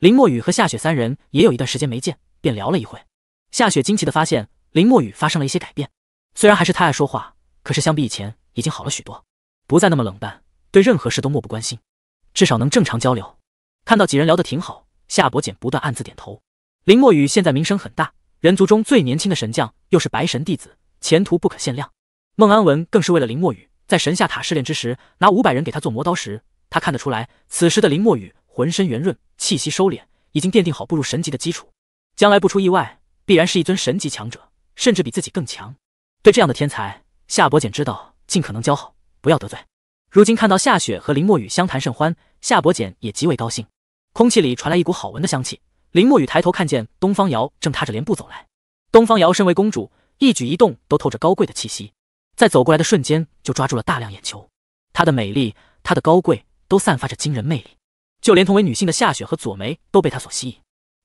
林墨雨和夏雪三人也有一段时间没见，便聊了一会。夏雪惊奇的发现，林墨雨发生了一些改变。虽然还是太爱说话，可是相比以前已经好了许多，不再那么冷淡，对任何事都漠不关心，至少能正常交流。看到几人聊得挺好，夏伯简不断暗自点头。林墨雨现在名声很大，人族中最年轻的神将，又是白神弟子，前途不可限量。孟安文更是为了林墨雨，在神下塔试炼之时拿五百人给他做磨刀石。他看得出来，此时的林墨雨浑身圆润。气息收敛，已经奠定好步入神级的基础，将来不出意外，必然是一尊神级强者，甚至比自己更强。对这样的天才，夏伯简知道尽可能交好，不要得罪。如今看到夏雪和林墨雨相谈甚欢，夏伯简也极为高兴。空气里传来一股好闻的香气，林墨雨抬头看见东方瑶正踏着莲步走来。东方瑶身为公主，一举一动都透着高贵的气息，在走过来的瞬间就抓住了大量眼球。她的美丽，她的高贵，都散发着惊人魅力。就连同为女性的夏雪和左梅都被他所吸引。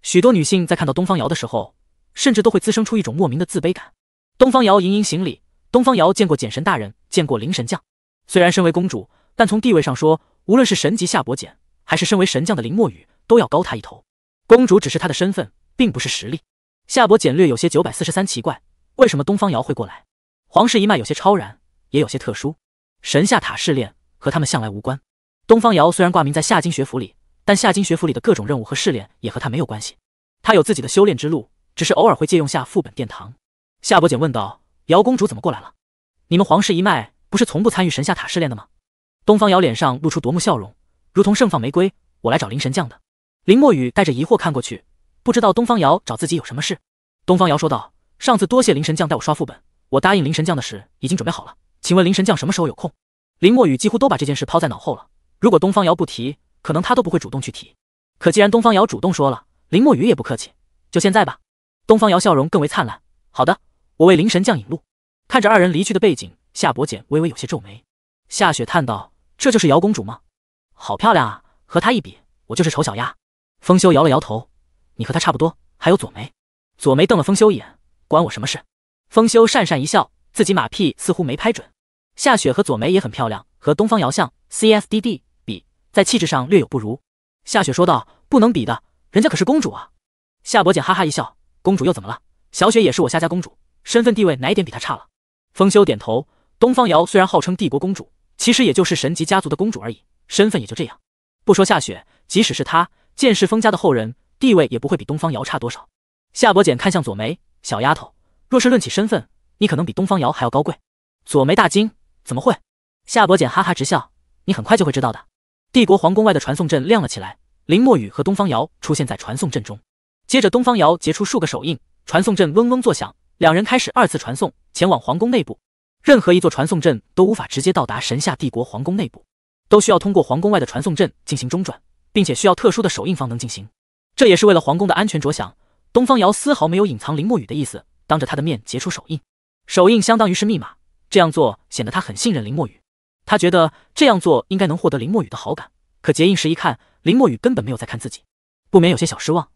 许多女性在看到东方瑶的时候，甚至都会滋生出一种莫名的自卑感。东方瑶盈盈行礼。东方瑶见过简神大人，见过灵神将。虽然身为公主，但从地位上说，无论是神级夏伯简，还是身为神将的林墨雨，都要高他一头。公主只是她的身份，并不是实力。夏伯简略有些九百四十三奇怪，为什么东方瑶会过来？皇室一脉有些超然，也有些特殊。神下塔试炼和他们向来无关。东方瑶虽然挂名在夏金学府里，但夏金学府里的各种任务和试炼也和他没有关系。他有自己的修炼之路，只是偶尔会借用下副本殿堂。夏伯简问道：“瑶公主怎么过来了？你们皇室一脉不是从不参与神下塔试炼的吗？”东方瑶脸上露出夺目笑容，如同盛放玫瑰：“我来找灵神将的。”林墨雨带着疑惑看过去，不知道东方瑶找自己有什么事。东方瑶说道：“上次多谢灵神将带我刷副本，我答应灵神将的事已经准备好了，请问灵神将什么时候有空？”林墨雨几乎都把这件事抛在脑后了。如果东方瑶不提，可能他都不会主动去提。可既然东方瑶主动说了，林墨雨也不客气，就现在吧。东方瑶笑容更为灿烂。好的，我为灵神降引路。看着二人离去的背景，夏伯简微微有些皱眉。夏雪叹道：“这就是瑶公主吗？好漂亮啊！和她一比，我就是丑小鸭。”风修摇了摇头：“你和她差不多。”还有左眉，左眉瞪了风修一眼：“关我什么事？”风修讪讪一笑，自己马屁似乎没拍准。夏雪和左眉也很漂亮，和东方瑶像 C S D D。在气质上略有不如，夏雪说道：“不能比的，人家可是公主啊！”夏伯简哈哈一笑：“公主又怎么了？小雪也是我夏家公主，身份地位哪一点比她差了？”风修点头：“东方瑶虽然号称帝国公主，其实也就是神级家族的公主而已，身份也就这样。不说夏雪，即使是他，剑士风家的后人，地位也不会比东方瑶差多少。”夏伯简看向左梅：“小丫头，若是论起身份，你可能比东方瑶还要高贵。”左梅大惊：“怎么会？”夏伯简哈哈直笑：“你很快就会知道的。”帝国皇宫外的传送阵亮了起来，林墨雨和东方瑶出现在传送阵中。接着，东方瑶结出数个手印，传送阵嗡嗡作响，两人开始二次传送，前往皇宫内部。任何一座传送阵都无法直接到达神下帝国皇宫内部，都需要通过皇宫外的传送阵进行中转，并且需要特殊的手印方能进行。这也是为了皇宫的安全着想。东方瑶丝毫没有隐藏林墨雨的意思，当着他的面结出手印。手印相当于是密码，这样做显得他很信任林墨雨。他觉得这样做应该能获得林墨雨的好感，可结印时一看，林墨雨根本没有在看自己，不免有些小失望。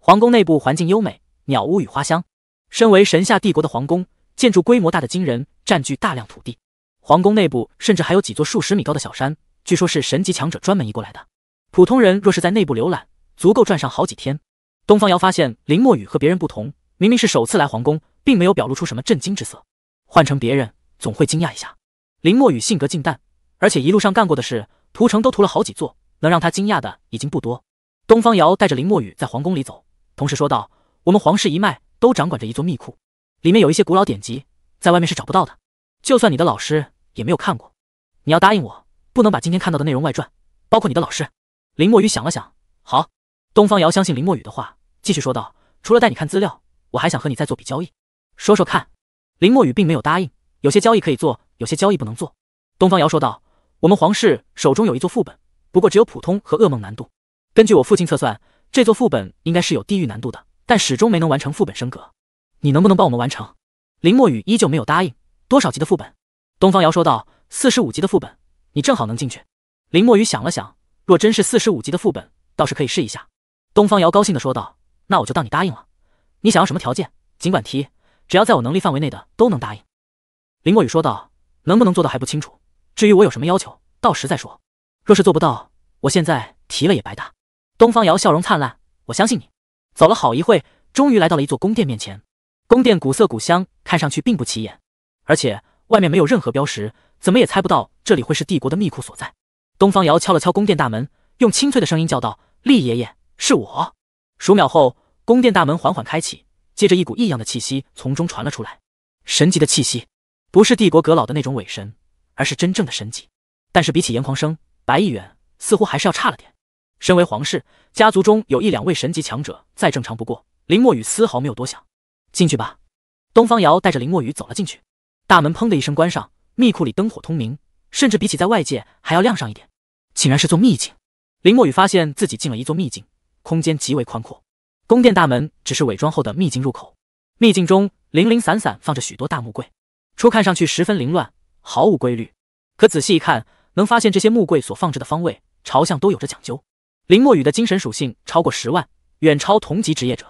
皇宫内部环境优美，鸟屋与花香。身为神下帝国的皇宫，建筑规模大的惊人，占据大量土地。皇宫内部甚至还有几座数十米高的小山，据说是神级强者专门移过来的。普通人若是在内部浏览，足够转上好几天。东方瑶发现林墨雨和别人不同，明明是首次来皇宫，并没有表露出什么震惊之色。换成别人，总会惊讶一下。林墨雨性格静淡，而且一路上干过的事，屠城都屠了好几座，能让他惊讶的已经不多。东方瑶带着林墨雨在皇宫里走，同时说道：“我们皇室一脉都掌管着一座秘库，里面有一些古老典籍，在外面是找不到的。就算你的老师也没有看过。你要答应我，不能把今天看到的内容外传，包括你的老师。”林墨雨想了想，好。东方瑶相信林墨雨的话，继续说道：“除了带你看资料，我还想和你再做笔交易，说说看。”林墨雨并没有答应。有些交易可以做，有些交易不能做。东方瑶说道：“我们皇室手中有一座副本，不过只有普通和噩梦难度。根据我父亲测算，这座副本应该是有地狱难度的，但始终没能完成副本升格。你能不能帮我们完成？”林墨雨依旧没有答应。多少级的副本？东方瑶说道：“四十五级的副本，你正好能进去。”林墨雨想了想，若真是四十五级的副本，倒是可以试一下。东方瑶高兴的说道：“那我就当你答应了。你想要什么条件，尽管提，只要在我能力范围内的都能答应。”林墨雨说道：“能不能做到还不清楚，至于我有什么要求，到时再说。若是做不到，我现在提了也白搭。”东方瑶笑容灿烂：“我相信你。”走了好一会，终于来到了一座宫殿面前。宫殿古色古香，看上去并不起眼，而且外面没有任何标识，怎么也猜不到这里会是帝国的密库所在。东方瑶敲了敲宫殿大门，用清脆的声音叫道：“厉爷爷，是我。”数秒后，宫殿大门缓缓开启，接着一股异样的气息从中传了出来，神级的气息。不是帝国阁老的那种伪神，而是真正的神级。但是比起严狂生、白议远，似乎还是要差了点。身为皇室，家族中有一两位神级强者，再正常不过。林墨雨丝毫没有多想，进去吧。东方瑶带着林墨雨走了进去，大门砰的一声关上。密库里灯火通明，甚至比起在外界还要亮上一点。竟然是座秘境。林墨雨发现自己进了一座秘境，空间极为宽阔。宫殿大门只是伪装后的秘境入口。秘境中零零散散放着许多大木柜。初看上去十分凌乱，毫无规律。可仔细一看，能发现这些木柜所放置的方位、朝向都有着讲究。林墨雨的精神属性超过十万，远超同级职业者。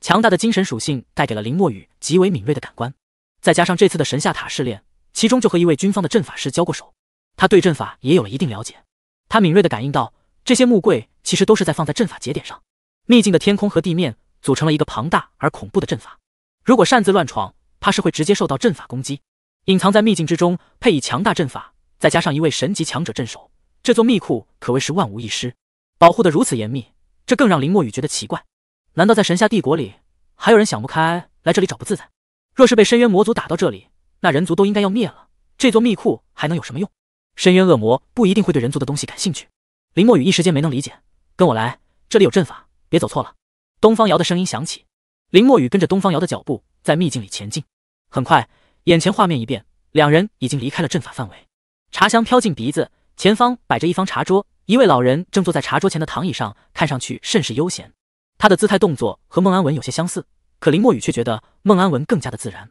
强大的精神属性带给了林墨雨极为敏锐的感官，再加上这次的神下塔试炼，其中就和一位军方的阵法师交过手，他对阵法也有了一定了解。他敏锐的感应到，这些木柜其实都是在放在阵法节点上。秘境的天空和地面组成了一个庞大而恐怖的阵法，如果擅自乱闯。怕是会直接受到阵法攻击。隐藏在秘境之中，配以强大阵法，再加上一位神级强者镇守，这座密库可谓是万无一失，保护的如此严密，这更让林墨雨觉得奇怪。难道在神下帝国里还有人想不开来这里找不自在？若是被深渊魔族打到这里，那人族都应该要灭了，这座密库还能有什么用？深渊恶魔不一定会对人族的东西感兴趣。林墨雨一时间没能理解，跟我来，这里有阵法，别走错了。东方瑶的声音响起，林墨雨跟着东方瑶的脚步。在秘境里前进，很快，眼前画面一变，两人已经离开了阵法范围。茶香飘进鼻子，前方摆着一方茶桌，一位老人正坐在茶桌前的躺椅上，看上去甚是悠闲。他的姿态动作和孟安文有些相似，可林墨雨却觉得孟安文更加的自然。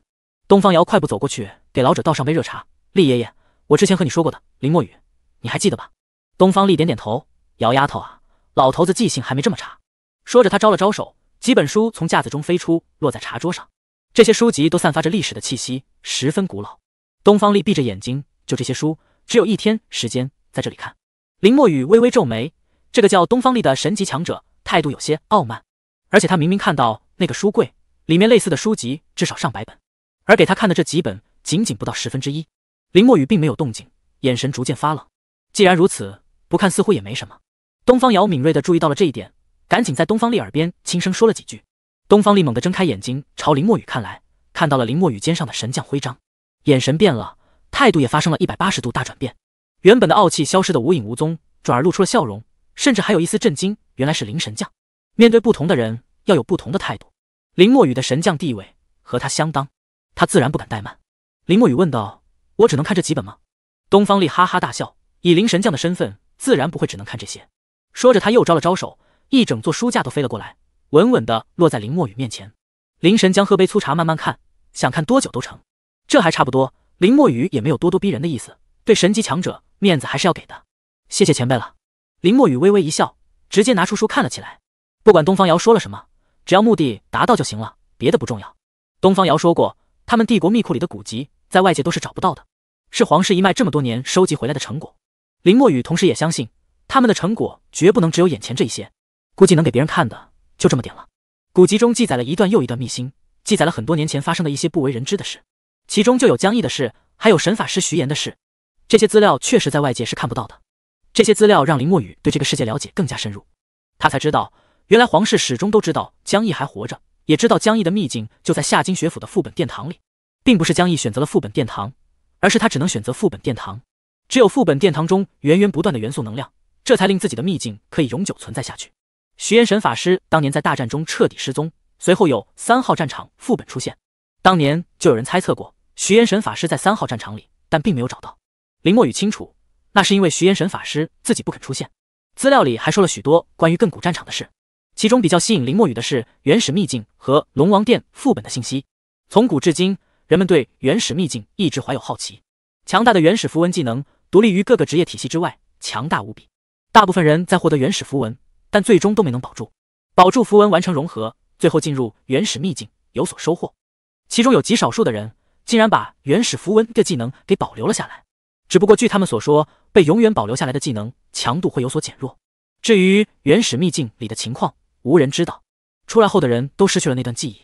东方瑶快步走过去，给老者倒上杯热茶。厉爷爷，我之前和你说过的林墨雨，你还记得吧？东方厉点点头。姚丫头啊，老头子记性还没这么差。说着，他招了招手，几本书从架子中飞出，落在茶桌上。这些书籍都散发着历史的气息，十分古老。东方丽闭着眼睛，就这些书，只有一天时间在这里看。林墨雨微微皱眉，这个叫东方丽的神级强者态度有些傲慢，而且他明明看到那个书柜里面类似的书籍至少上百本，而给他看的这几本仅仅不到十分之一。林墨雨并没有动静，眼神逐渐发冷。既然如此，不看似乎也没什么。东方瑶敏锐地注意到了这一点，赶紧在东方丽耳边轻声说了几句。东方力猛地睁开眼睛，朝林墨雨看来，看到了林墨雨肩上的神将徽章，眼神变了，态度也发生了一百八十度大转变，原本的傲气消失的无影无踪，转而露出了笑容，甚至还有一丝震惊。原来是林神将，面对不同的人，要有不同的态度。林墨雨的神将地位和他相当，他自然不敢怠慢。林墨雨问道：“我只能看这几本吗？”东方力哈哈大笑，以林神将的身份，自然不会只能看这些。说着，他又招了招手，一整座书架都飞了过来。稳稳地落在林墨雨面前，林神将喝杯粗茶，慢慢看，想看多久都成，这还差不多。林墨雨也没有咄咄逼人的意思，对神级强者面子还是要给的，谢谢前辈了。林墨雨微微一笑，直接拿出书看了起来。不管东方瑶说了什么，只要目的达到就行了，别的不重要。东方瑶说过，他们帝国秘库里的古籍在外界都是找不到的，是皇室一脉这么多年收集回来的成果。林墨雨同时也相信，他们的成果绝不能只有眼前这一些，估计能给别人看的。就这么点了。古籍中记载了一段又一段秘辛，记载了很多年前发生的一些不为人知的事，其中就有江毅的事，还有神法师徐岩的事。这些资料确实在外界是看不到的。这些资料让林墨雨对这个世界了解更加深入。他才知道，原来皇室始终都知道江毅还活着，也知道江毅的秘境就在夏金学府的副本殿堂里，并不是江毅选择了副本殿堂，而是他只能选择副本殿堂。只有副本殿堂中源源不断的元素能量，这才令自己的秘境可以永久存在下去。徐岩神法师当年在大战中彻底失踪，随后有三号战场副本出现。当年就有人猜测过徐岩神法师在三号战场里，但并没有找到。林墨雨清楚，那是因为徐岩神法师自己不肯出现。资料里还说了许多关于亘古战场的事，其中比较吸引林墨雨的是原始秘境和龙王殿副本的信息。从古至今，人们对原始秘境一直怀有好奇。强大的原始符文技能独立于各个职业体系之外，强大无比。大部分人在获得原始符文。但最终都没能保住，保住符文完成融合，最后进入原始秘境有所收获。其中有极少数的人竟然把原始符文的技能给保留了下来，只不过据他们所说，被永远保留下来的技能强度会有所减弱。至于原始秘境里的情况，无人知道。出来后的人都失去了那段记忆，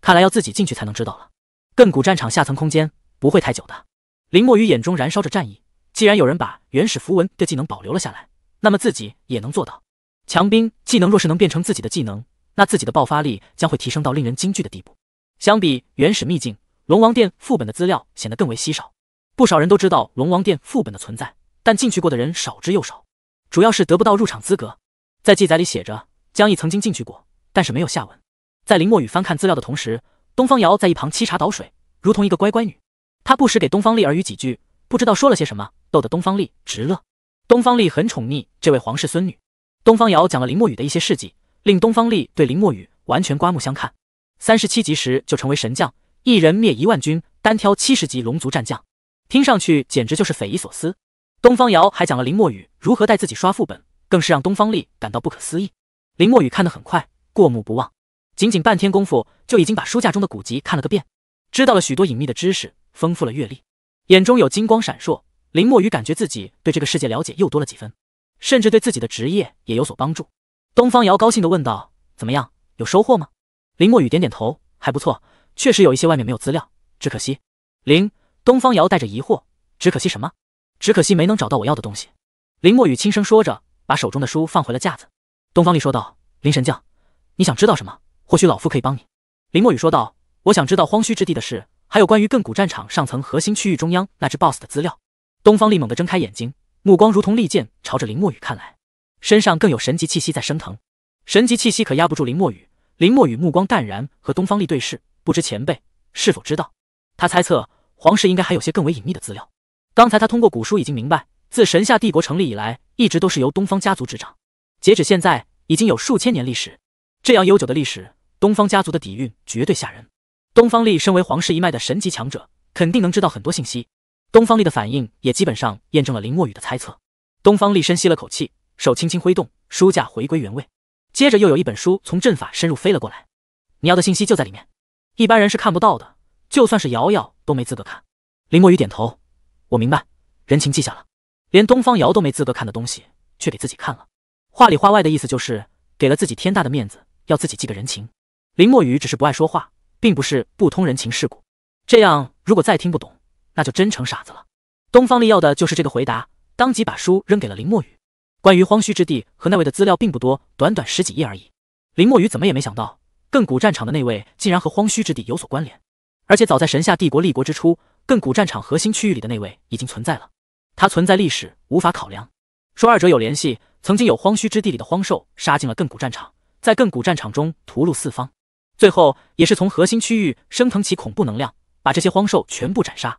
看来要自己进去才能知道了。亘古战场下层空间不会太久的。林墨雨眼中燃烧着战意，既然有人把原始符文的技能保留了下来，那么自己也能做到。强兵技能若是能变成自己的技能，那自己的爆发力将会提升到令人惊惧的地步。相比原始秘境，龙王殿副本的资料显得更为稀少。不少人都知道龙王殿副本的存在，但进去过的人少之又少，主要是得不到入场资格。在记载里写着，江毅曾经进去过，但是没有下文。在林墨雨翻看资料的同时，东方瑶在一旁沏茶倒水，如同一个乖乖女。她不时给东方丽耳语几句，不知道说了些什么，逗得东方丽直乐。东方丽很宠溺这位皇室孙女。东方瑶讲了林墨雨的一些事迹，令东方力对林墨雨完全刮目相看。三十七级时就成为神将，一人灭一万军，单挑七十级龙族战将，听上去简直就是匪夷所思。东方瑶还讲了林墨雨如何带自己刷副本，更是让东方力感到不可思议。林墨雨看得很快，过目不忘，仅仅半天功夫就已经把书架中的古籍看了个遍，知道了许多隐秘的知识，丰富了阅历，眼中有金光闪烁。林墨雨感觉自己对这个世界了解又多了几分。甚至对自己的职业也有所帮助。东方瑶高兴的问道：“怎么样，有收获吗？”林墨雨点点头：“还不错，确实有一些外面没有资料，只可惜。”林东方瑶带着疑惑：“只可惜什么？只可惜没能找到我要的东西。”林墨雨轻声说着，把手中的书放回了架子。东方丽说道：“林神将，你想知道什么？或许老夫可以帮你。”林墨雨说道：“我想知道荒墟之地的事，还有关于亘古战场上层核心区域中央那只 BOSS 的资料。”东方丽猛地睁开眼睛。目光如同利剑，朝着林墨雨看来，身上更有神级气息在升腾。神级气息可压不住林墨雨。林墨雨目光淡然，和东方力对视，不知前辈是否知道？他猜测，皇室应该还有些更为隐秘的资料。刚才他通过古书已经明白，自神下帝国成立以来，一直都是由东方家族执掌。截止现在，已经有数千年历史。这样悠久的历史，东方家族的底蕴绝对吓人。东方力身为皇室一脉的神级强者，肯定能知道很多信息。东方丽的反应也基本上验证了林墨雨的猜测。东方丽深吸了口气，手轻轻挥动，书架回归原位。接着又有一本书从阵法深入飞了过来。你要的信息就在里面，一般人是看不到的，就算是瑶瑶都没资格看。林墨雨点头，我明白，人情记下了。连东方瑶都没资格看的东西，却给自己看了，话里话外的意思就是给了自己天大的面子，要自己记个人情。林墨雨只是不爱说话，并不是不通人情世故。这样，如果再听不懂。那就真成傻子了。东方丽要的就是这个回答，当即把书扔给了林墨雨。关于荒墟之地和那位的资料并不多，短短十几页而已。林墨雨怎么也没想到，亘古战场的那位竟然和荒墟之地有所关联。而且早在神下帝国立国之初，亘古战场核心区域里的那位已经存在了，他存在历史无法考量。说二者有联系，曾经有荒墟之地里的荒兽杀进了亘古战场，在亘古战场中屠戮四方，最后也是从核心区域升腾起恐怖能量，把这些荒兽全部斩杀。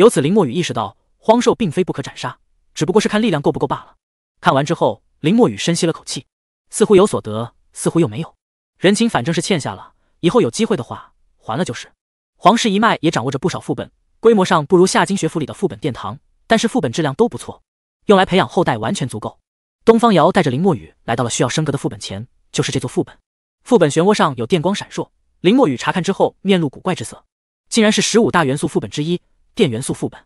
由此，林墨雨意识到，荒兽并非不可斩杀，只不过是看力量够不够罢了。看完之后，林墨雨深吸了口气，似乎有所得，似乎又没有。人情反正是欠下了，以后有机会的话还了就是。皇室一脉也掌握着不少副本，规模上不如夏金学府里的副本殿堂，但是副本质量都不错，用来培养后代完全足够。东方瑶带着林墨雨来到了需要升格的副本前，就是这座副本。副本漩涡上有电光闪烁，林墨雨查看之后，面露古怪之色，竟然是十五大元素副本之一。电元素副本，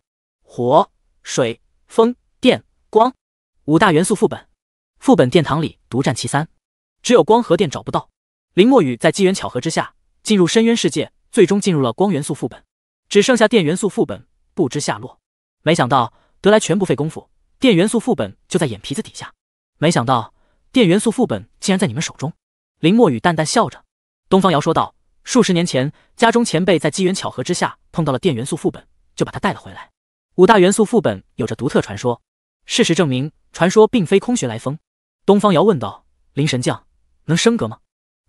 火、水、风、电、光五大元素副本，副本殿堂里独占其三，只有光和电找不到。林墨雨在机缘巧合之下进入深渊世界，最终进入了光元素副本，只剩下电元素副本不知下落。没想到得来全不费工夫，电元素副本就在眼皮子底下。没想到电元素副本竟然在你们手中。林墨雨淡淡笑着，东方瑶说道：“数十年前，家中前辈在机缘巧合之下碰到了电元素副本。”就把他带了回来。五大元素副本有着独特传说，事实证明，传说并非空穴来风。东方瑶问道：“灵神将能升格吗？”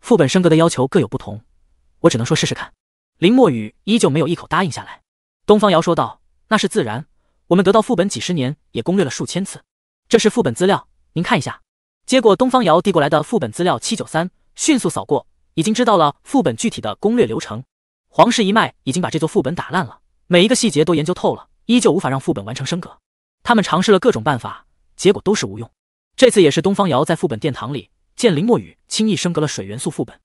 副本升格的要求各有不同，我只能说试试看。林墨雨依旧没有一口答应下来。东方瑶说道：“那是自然，我们得到副本几十年，也攻略了数千次。这是副本资料，您看一下。”接过东方瑶递过来的副本资料，七九三迅速扫过，已经知道了副本具体的攻略流程。皇室一脉已经把这座副本打烂了。每一个细节都研究透了，依旧无法让副本完成升格。他们尝试了各种办法，结果都是无用。这次也是东方瑶在副本殿堂里见林墨雨轻易升格了水元素副本，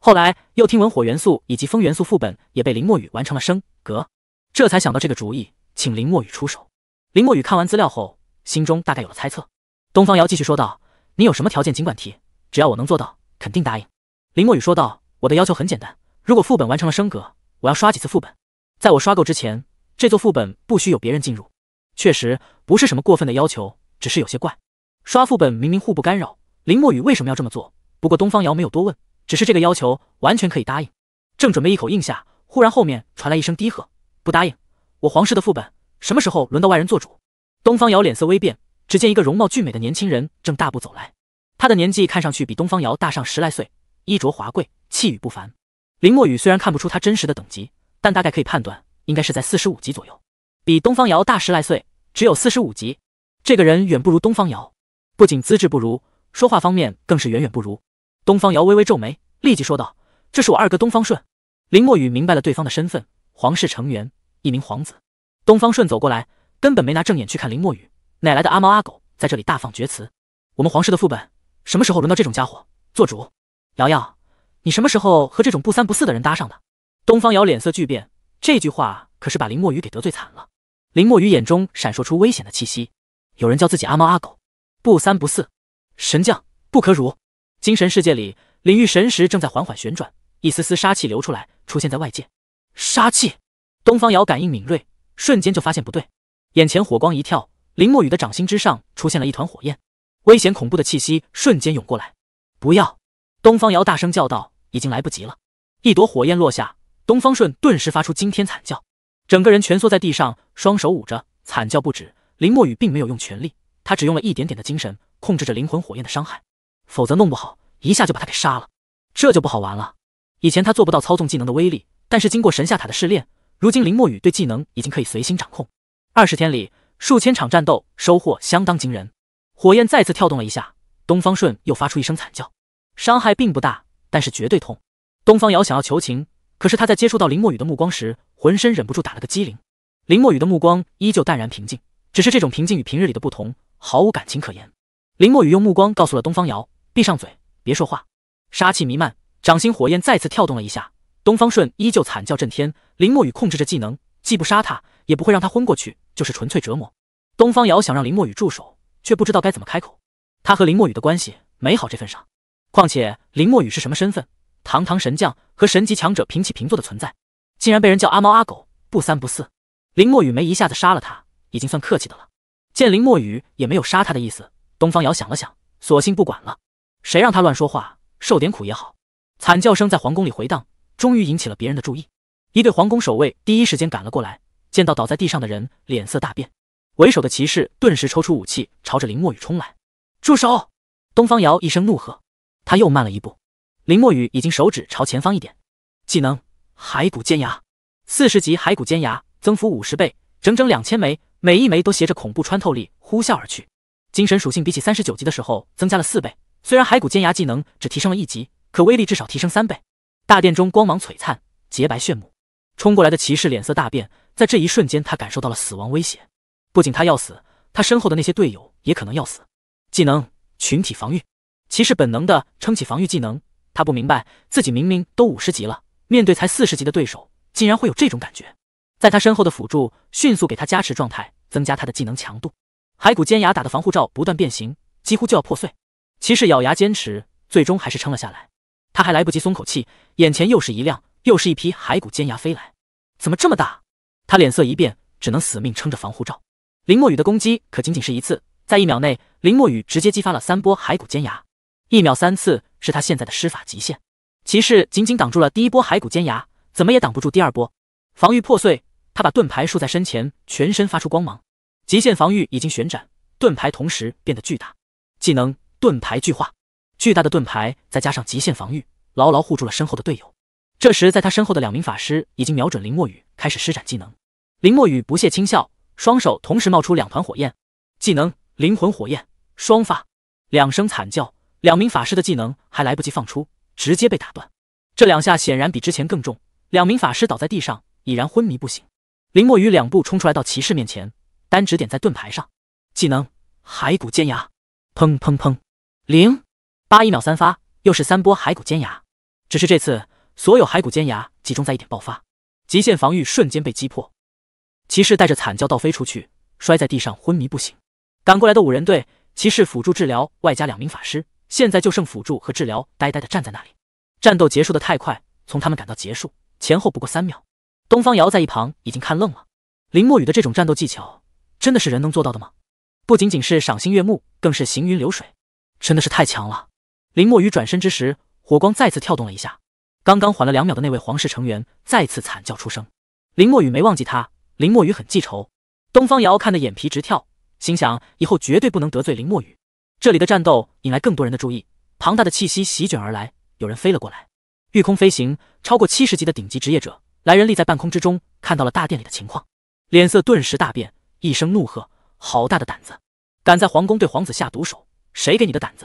后来又听闻火元素以及风元素副本也被林墨雨完成了升格，这才想到这个主意，请林墨雨出手。林墨雨看完资料后，心中大概有了猜测。东方瑶继续说道：“你有什么条件尽管提，只要我能做到，肯定答应。”林墨雨说道：“我的要求很简单，如果副本完成了升格，我要刷几次副本。”在我刷够之前，这座副本不许有别人进入。确实不是什么过分的要求，只是有些怪。刷副本明明互不干扰，林墨雨为什么要这么做？不过东方瑶没有多问，只是这个要求完全可以答应。正准备一口应下，忽然后面传来一声低喝：“不答应！我皇室的副本，什么时候轮到外人做主？”东方瑶脸色微变，只见一个容貌俊美的年轻人正大步走来。他的年纪看上去比东方瑶大上十来岁，衣着华贵，气宇不凡。林墨雨虽然看不出他真实的等级。但大概可以判断，应该是在四十五级左右，比东方瑶大十来岁，只有四十五级，这个人远不如东方瑶，不仅资质不如，说话方面更是远远不如。东方瑶微微皱眉，立即说道：“这是我二哥东方顺。”林墨雨明白了对方的身份，皇室成员，一名皇子。东方顺走过来，根本没拿正眼去看林墨雨，哪来的阿猫阿狗在这里大放厥词？我们皇室的副本什么时候轮到这种家伙做主？瑶瑶，你什么时候和这种不三不四的人搭上的？东方瑶脸色巨变，这句话可是把林墨雨给得罪惨了。林墨雨眼中闪烁出危险的气息，有人叫自己阿猫阿狗，不三不四，神将不可辱。精神世界里，领域神识正在缓缓旋转，一丝丝杀气流出来，出现在外界。杀气！东方瑶感应敏锐，瞬间就发现不对，眼前火光一跳，林墨雨的掌心之上出现了一团火焰，危险恐怖的气息瞬间涌过来。不要！东方瑶大声叫道，已经来不及了，一朵火焰落下。东方顺顿时发出惊天惨叫，整个人蜷缩在地上，双手捂着，惨叫不止。林墨雨并没有用全力，他只用了一点点的精神控制着灵魂火焰的伤害，否则弄不好一下就把他给杀了，这就不好玩了。以前他做不到操纵技能的威力，但是经过神下塔的试炼，如今林墨雨对技能已经可以随心掌控。二十天里，数千场战斗收获相当惊人。火焰再次跳动了一下，东方顺又发出一声惨叫，伤害并不大，但是绝对痛。东方瑶想要求情。可是他在接触到林墨雨的目光时，浑身忍不住打了个激灵。林墨雨的目光依旧淡然平静，只是这种平静与平日里的不同，毫无感情可言。林墨雨用目光告诉了东方瑶：闭上嘴，别说话。杀气弥漫，掌心火焰再次跳动了一下。东方顺依旧惨叫震天。林墨雨控制着技能，既不杀他，也不会让他昏过去，就是纯粹折磨。东方瑶想让林墨雨住手，却不知道该怎么开口。他和林墨雨的关系没好这份上，况且林墨雨是什么身份？堂堂神将和神级强者平起平坐的存在，竟然被人叫阿猫阿狗，不三不四。林墨雨没一下子杀了他，已经算客气的了。见林墨雨也没有杀他的意思，东方瑶想了想，索性不管了。谁让他乱说话，受点苦也好。惨叫声在皇宫里回荡，终于引起了别人的注意。一队皇宫守卫第一时间赶了过来，见到倒在地上的人，脸色大变。为首的骑士顿时抽出武器，朝着林墨雨冲来。住手！东方瑶一声怒喝，他又慢了一步。林墨雨已经手指朝前方一点，技能骸骨尖牙，四十级骸骨尖牙增幅五十倍，整整两千枚，每一枚都携着恐怖穿透力呼啸而去。精神属性比起三十九级的时候增加了四倍，虽然骸骨尖牙技能只提升了一级，可威力至少提升三倍。大殿中光芒璀璨，洁白炫目，冲过来的骑士脸色大变，在这一瞬间，他感受到了死亡威胁。不仅他要死，他身后的那些队友也可能要死。技能群体防御，骑士本能的撑起防御技能。他不明白，自己明明都五十级了，面对才四十级的对手，竟然会有这种感觉。在他身后的辅助迅速给他加持状态，增加他的技能强度。骸骨尖牙打的防护罩不断变形，几乎就要破碎。骑士咬牙坚持，最终还是撑了下来。他还来不及松口气，眼前又是一亮，又是一批骸骨尖牙飞来，怎么这么大？他脸色一变，只能死命撑着防护罩。林墨雨的攻击可仅仅是一次，在一秒内，林墨雨直接激发了三波骸骨尖牙。一秒三次是他现在的施法极限，骑士仅仅挡住了第一波骸骨尖牙，怎么也挡不住第二波，防御破碎。他把盾牌竖在身前，全身发出光芒，极限防御已经旋转，盾牌同时变得巨大。技能：盾牌巨化。巨大的盾牌再加上极限防御，牢牢护住了身后的队友。这时，在他身后的两名法师已经瞄准林墨雨，开始施展技能。林墨雨不屑轻笑，双手同时冒出两团火焰。技能：灵魂火焰双发。两声惨叫。两名法师的技能还来不及放出，直接被打断。这两下显然比之前更重，两名法师倒在地上，已然昏迷不醒。林墨雨两步冲出来，到骑士面前，单指点在盾牌上，技能骸骨尖牙，砰砰砰，零八一秒三发，又是三波骸骨尖牙。只是这次所有骸骨尖牙集中在一点爆发，极限防御瞬间被击破，骑士带着惨叫倒飞出去，摔在地上昏迷不醒。赶过来的五人队，骑士辅助治疗，外加两名法师。现在就剩辅助和治疗呆呆的站在那里。战斗结束的太快，从他们赶到结束前后不过三秒。东方瑶在一旁已经看愣了。林墨雨的这种战斗技巧，真的是人能做到的吗？不仅仅是赏心悦目，更是行云流水，真的是太强了。林墨雨转身之时，火光再次跳动了一下。刚刚缓了两秒的那位皇室成员再次惨叫出声。林墨雨没忘记他，林墨雨很记仇。东方瑶看得眼皮直跳，心想以后绝对不能得罪林墨雨。这里的战斗引来更多人的注意，庞大的气息席卷而来，有人飞了过来，御空飞行，超过七十级的顶级职业者。来人立在半空之中，看到了大殿里的情况，脸色顿时大变，一声怒喝：“好大的胆子，敢在皇宫对皇子下毒手，谁给你的胆子？”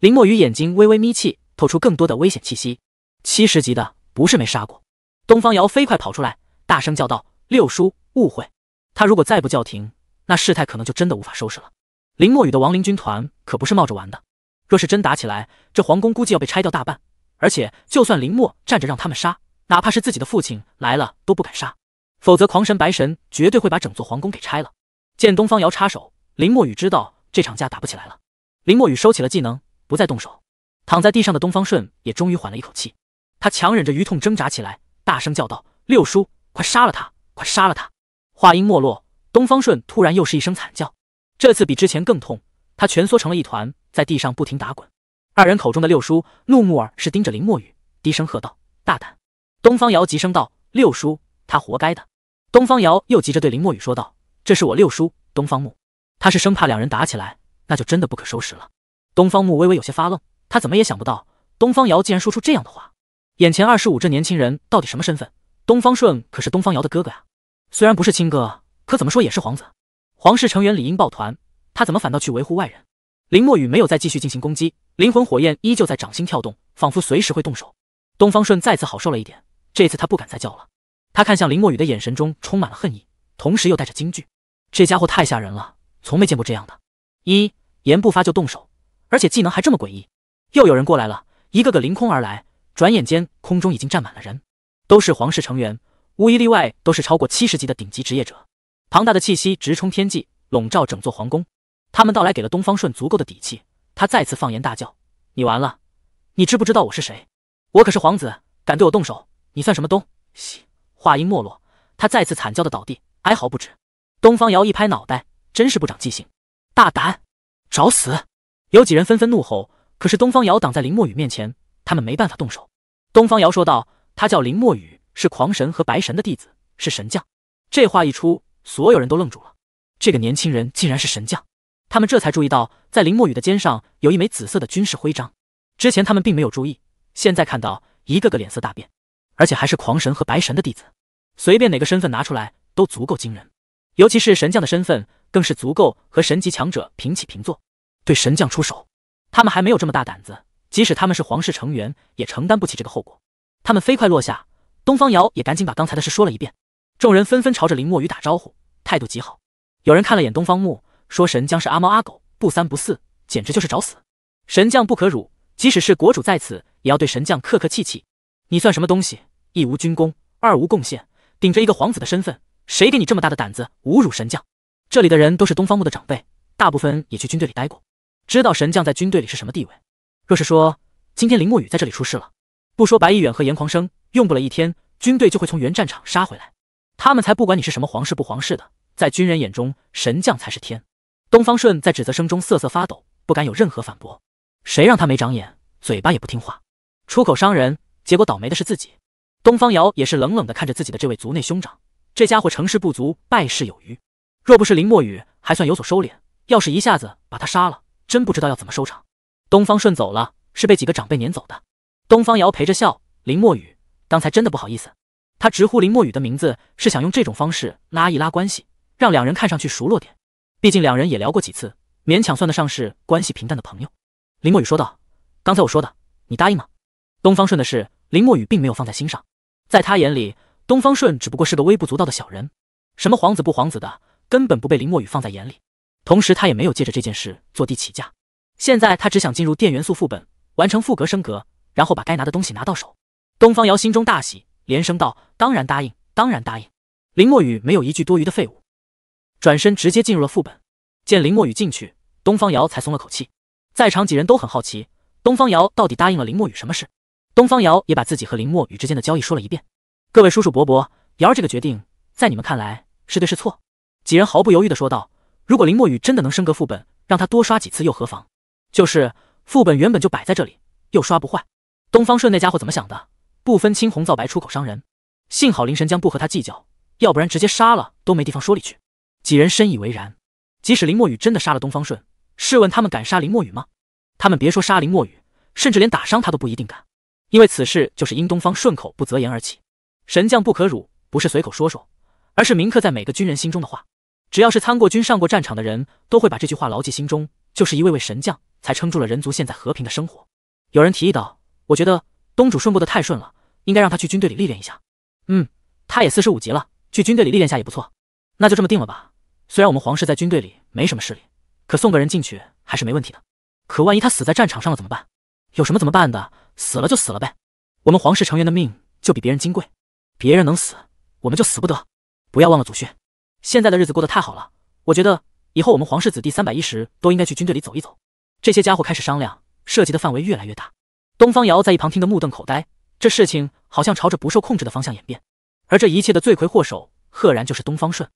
林墨雨眼睛微微眯起，透出更多的危险气息。七十级的不是没杀过。东方瑶飞快跑出来，大声叫道：“六叔，误会！他如果再不叫停，那事态可能就真的无法收拾了。”林墨雨的亡灵军团。可不是冒着玩的，若是真打起来，这皇宫估计要被拆掉大半。而且，就算林墨站着让他们杀，哪怕是自己的父亲来了都不敢杀，否则狂神白神绝对会把整座皇宫给拆了。见东方瑶插手，林墨雨知道这场架打不起来了。林墨雨收起了技能，不再动手。躺在地上的东方顺也终于缓了一口气，他强忍着余痛挣扎起来，大声叫道：“六叔，快杀了他，快杀了他！”话音没落，东方顺突然又是一声惨叫，这次比之前更痛。他蜷缩成了一团，在地上不停打滚。二人口中的六叔怒目耳是盯着林墨雨，低声喝道：“大胆！”东方瑶急声道：“六叔，他活该的。”东方瑶又急着对林墨雨说道：“这是我六叔东方木，他是生怕两人打起来，那就真的不可收拾了。”东方木微微有些发愣，他怎么也想不到东方瑶竟然说出这样的话。眼前二十五这年轻人到底什么身份？东方顺可是东方瑶的哥哥呀，虽然不是亲哥，可怎么说也是皇子，皇室成员理应抱团。他怎么反倒去维护外人？林墨雨没有再继续进行攻击，灵魂火焰依旧在掌心跳动，仿佛随时会动手。东方顺再次好受了一点，这次他不敢再叫了。他看向林墨雨的眼神中充满了恨意，同时又带着惊惧。这家伙太吓人了，从没见过这样的，一言不发就动手，而且技能还这么诡异。又有人过来了，一个个凌空而来，转眼间空中已经站满了人，都是皇室成员，无一例外都是超过七十级的顶级职业者，庞大的气息直冲天际，笼罩整座皇宫。他们到来，给了东方顺足够的底气。他再次放言大叫：“你完了！你知不知道我是谁？我可是皇子，敢对我动手，你算什么东西？”话音没落，他再次惨叫的倒地，哀嚎不止。东方瑶一拍脑袋，真是不长记性，大胆，找死！有几人纷纷怒吼。可是东方瑶挡在林墨雨面前，他们没办法动手。东方瑶说道：“他叫林墨雨，是狂神和白神的弟子，是神将。”这话一出，所有人都愣住了。这个年轻人竟然是神将！他们这才注意到，在林墨雨的肩上有一枚紫色的军事徽章，之前他们并没有注意，现在看到，一个个脸色大变，而且还是狂神和白神的弟子，随便哪个身份拿出来都足够惊人，尤其是神将的身份，更是足够和神级强者平起平坐。对神将出手，他们还没有这么大胆子，即使他们是皇室成员，也承担不起这个后果。他们飞快落下，东方瑶也赶紧把刚才的事说了一遍，众人纷纷朝着林墨雨打招呼，态度极好。有人看了眼东方木。说神将是阿猫阿狗，不三不四，简直就是找死。神将不可辱，即使是国主在此，也要对神将客客气气。你算什么东西？一无军功，二无贡献，顶着一个皇子的身份，谁给你这么大的胆子侮辱神将？这里的人都是东方木的长辈，大部分也去军队里待过，知道神将在军队里是什么地位。若是说今天林墨雨在这里出事了，不说白亦远和严狂生，用不了一天，军队就会从原战场杀回来。他们才不管你是什么皇室不皇室的，在军人眼中，神将才是天。东方顺在指责声中瑟瑟发抖，不敢有任何反驳。谁让他没长眼，嘴巴也不听话，出口伤人，结果倒霉的是自己。东方瑶也是冷冷的看着自己的这位族内兄长，这家伙成事不足，败事有余。若不是林墨雨还算有所收敛，要是一下子把他杀了，真不知道要怎么收场。东方顺走了，是被几个长辈撵走的。东方瑶陪着笑，林墨雨刚才真的不好意思，他直呼林墨雨的名字，是想用这种方式拉一拉关系，让两人看上去熟络点。毕竟两人也聊过几次，勉强算得上是关系平淡的朋友。林墨雨说道：“刚才我说的，你答应吗？”东方顺的事，林墨雨并没有放在心上，在他眼里，东方顺只不过是个微不足道的小人，什么皇子不皇子的，根本不被林墨雨放在眼里。同时，他也没有借着这件事坐地起价。现在他只想进入电元素副本，完成副格升格，然后把该拿的东西拿到手。东方瑶心中大喜，连声道：“当然答应，当然答应。”林墨雨没有一句多余的废物。转身直接进入了副本，见林墨雨进去，东方瑶才松了口气。在场几人都很好奇，东方瑶到底答应了林墨雨什么事。东方瑶也把自己和林墨雨之间的交易说了一遍。各位叔叔伯伯，瑶儿这个决定，在你们看来是对是错？几人毫不犹豫的说道：“如果林墨雨真的能升格副本，让他多刷几次又何妨？就是副本原本就摆在这里，又刷不坏。”东方顺那家伙怎么想的？不分青红皂白出口伤人，幸好林神将不和他计较，要不然直接杀了都没地方说理去。几人深以为然。即使林墨雨真的杀了东方顺，试问他们敢杀林墨雨吗？他们别说杀林墨雨，甚至连打伤他都不一定敢。因为此事就是因东方顺口不择言而起。神将不可辱，不是随口说说，而是铭刻在每个军人心中的话。只要是参过军、上过战场的人，都会把这句话牢记心中。就是一位位神将，才撑住了人族现在和平的生活。有人提议道：“我觉得东主顺过得太顺了，应该让他去军队里历练一下。”“嗯，他也四十五级了，去军队里历练下也不错。”“那就这么定了吧。”虽然我们皇室在军队里没什么势力，可送个人进去还是没问题的。可万一他死在战场上了怎么办？有什么怎么办的？死了就死了呗。我们皇室成员的命就比别人金贵，别人能死，我们就死不得。不要忘了祖训。现在的日子过得太好了，我觉得以后我们皇室子弟三百一十都应该去军队里走一走。这些家伙开始商量，涉及的范围越来越大。东方瑶在一旁听得目瞪口呆，这事情好像朝着不受控制的方向演变。而这一切的罪魁祸首，赫然就是东方顺。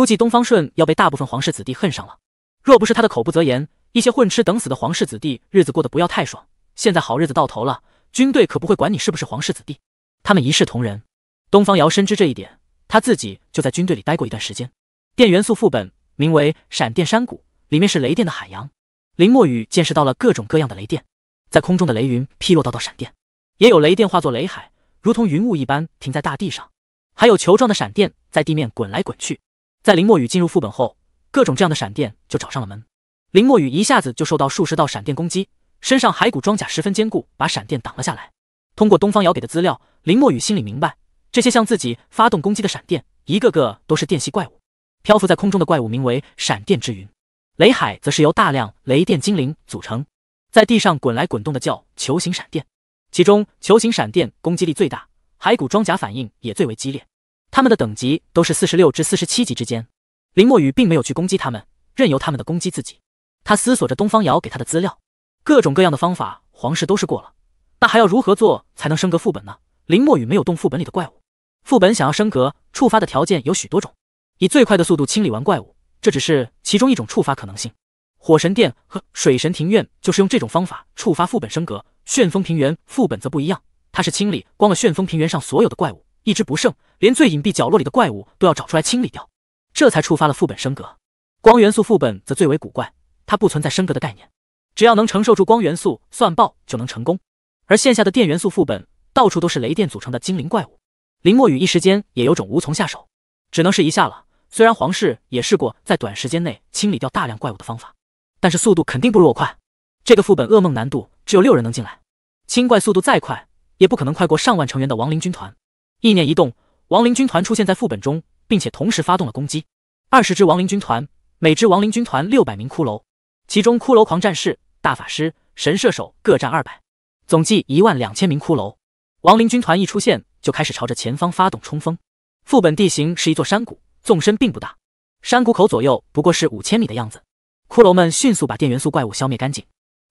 估计东方顺要被大部分皇室子弟恨上了。若不是他的口不择言，一些混吃等死的皇室子弟日子过得不要太爽。现在好日子到头了，军队可不会管你是不是皇室子弟，他们一视同仁。东方瑶深知这一点，他自己就在军队里待过一段时间。电元素副本名为闪电山谷，里面是雷电的海洋。林墨雨见识到了各种各样的雷电，在空中的雷云劈落道道闪电，也有雷电化作雷海，如同云雾一般停在大地上，还有球状的闪电在地面滚来滚去。在林墨雨进入副本后，各种这样的闪电就找上了门。林墨雨一下子就受到数十道闪电攻击，身上骸骨装甲十分坚固，把闪电挡了下来。通过东方瑶给的资料，林墨雨心里明白，这些向自己发动攻击的闪电，一个个都是电系怪物。漂浮在空中的怪物名为闪电之云，雷海则是由大量雷电精灵组成。在地上滚来滚动的叫球形闪电，其中球形闪电攻击力最大，骸骨装甲反应也最为激烈。他们的等级都是四十六至四十七级之间。林墨雨并没有去攻击他们，任由他们的攻击自己。他思索着东方瑶给他的资料，各种各样的方法，皇室都是过了。那还要如何做才能升格副本呢？林墨雨没有动副本里的怪物。副本想要升格，触发的条件有许多种。以最快的速度清理完怪物，这只是其中一种触发可能性。火神殿和水神庭院就是用这种方法触发副本升格。旋风平原副本则不一样，它是清理光了旋风平原上所有的怪物。一只不剩，连最隐蔽角落里的怪物都要找出来清理掉，这才触发了副本升格。光元素副本则最为古怪，它不存在升格的概念，只要能承受住光元素算爆就能成功。而线下的电元素副本，到处都是雷电组成的精灵怪物。林墨雨一时间也有种无从下手，只能试一下了。虽然皇室也试过在短时间内清理掉大量怪物的方法，但是速度肯定不如我快。这个副本噩梦难度只有六人能进来，清怪速度再快也不可能快过上万成员的亡灵军团。意念一动，亡灵军团出现在副本中，并且同时发动了攻击。二十支亡灵军团，每支亡灵军团六百名骷髅，其中骷髅狂战士、大法师、神射手各占二百，总计一万两千名骷髅。亡灵军团一出现，就开始朝着前方发动冲锋。副本地形是一座山谷，纵深并不大，山谷口左右不过是五千米的样子。骷髅们迅速把电元素怪物消灭干净。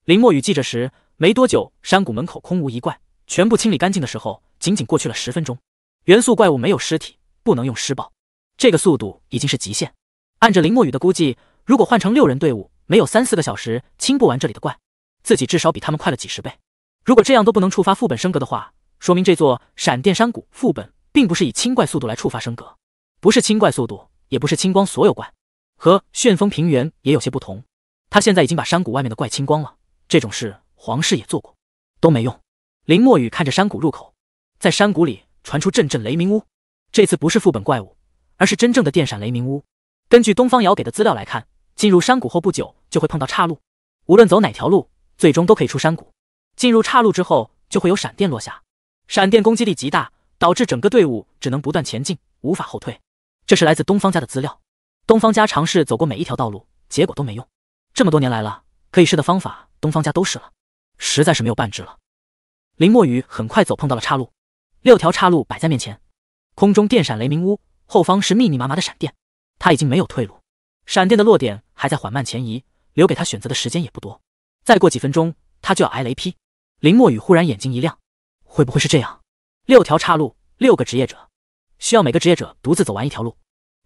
林墨雨记着时，没多久，山谷门口空无一怪，全部清理干净的时候，仅仅过去了十分钟。元素怪物没有尸体，不能用施暴。这个速度已经是极限。按照林墨雨的估计，如果换成六人队伍，没有三四个小时清不完这里的怪，自己至少比他们快了几十倍。如果这样都不能触发副本升格的话，说明这座闪电山谷副本并不是以清怪速度来触发升格，不是清怪速度，也不是清光所有怪，和旋风平原也有些不同。他现在已经把山谷外面的怪清光了，这种事皇室也做过，都没用。林墨雨看着山谷入口，在山谷里。传出阵阵雷鸣。屋，这次不是副本怪物，而是真正的电闪雷鸣屋。根据东方瑶给的资料来看，进入山谷后不久就会碰到岔路，无论走哪条路，最终都可以出山谷。进入岔路之后，就会有闪电落下，闪电攻击力极大，导致整个队伍只能不断前进，无法后退。这是来自东方家的资料。东方家尝试走过每一条道路，结果都没用。这么多年来了，可以试的方法，东方家都试了，实在是没有半只了。林墨雨很快走碰到了岔路。六条岔路摆在面前，空中电闪雷鸣，屋后方是密密麻麻的闪电。他已经没有退路，闪电的落点还在缓慢前移，留给他选择的时间也不多。再过几分钟，他就要挨雷劈。林墨雨忽然眼睛一亮，会不会是这样？六条岔路，六个职业者，需要每个职业者独自走完一条路。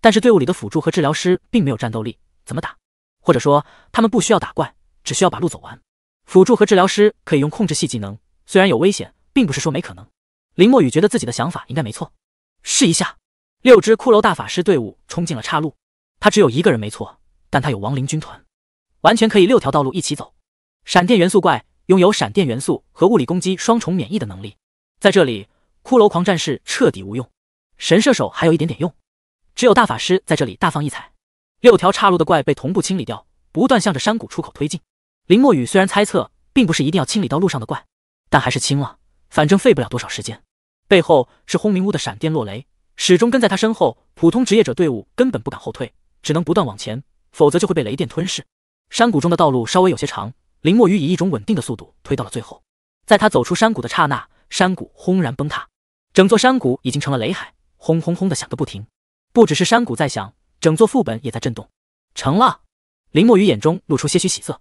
但是队伍里的辅助和治疗师并没有战斗力，怎么打？或者说，他们不需要打怪，只需要把路走完。辅助和治疗师可以用控制系技能，虽然有危险，并不是说没可能。林墨雨觉得自己的想法应该没错，试一下。六支骷髅大法师队伍冲进了岔路，他只有一个人没错，但他有亡灵军团，完全可以六条道路一起走。闪电元素怪拥有闪电元素和物理攻击双重免疫的能力，在这里，骷髅狂战士彻底无用，神射手还有一点点用，只有大法师在这里大放异彩。六条岔路的怪被同步清理掉，不断向着山谷出口推进。林墨雨虽然猜测并不是一定要清理到路上的怪，但还是清了，反正费不了多少时间。背后是轰鸣屋的闪电落雷，始终跟在他身后。普通职业者队伍根本不敢后退，只能不断往前，否则就会被雷电吞噬。山谷中的道路稍微有些长，林墨雨以一种稳定的速度推到了最后。在他走出山谷的刹那，山谷轰然崩塌，整座山谷已经成了雷海，轰轰轰的响个不停。不只是山谷在响，整座副本也在震动。成了，林墨雨眼中露出些许喜色，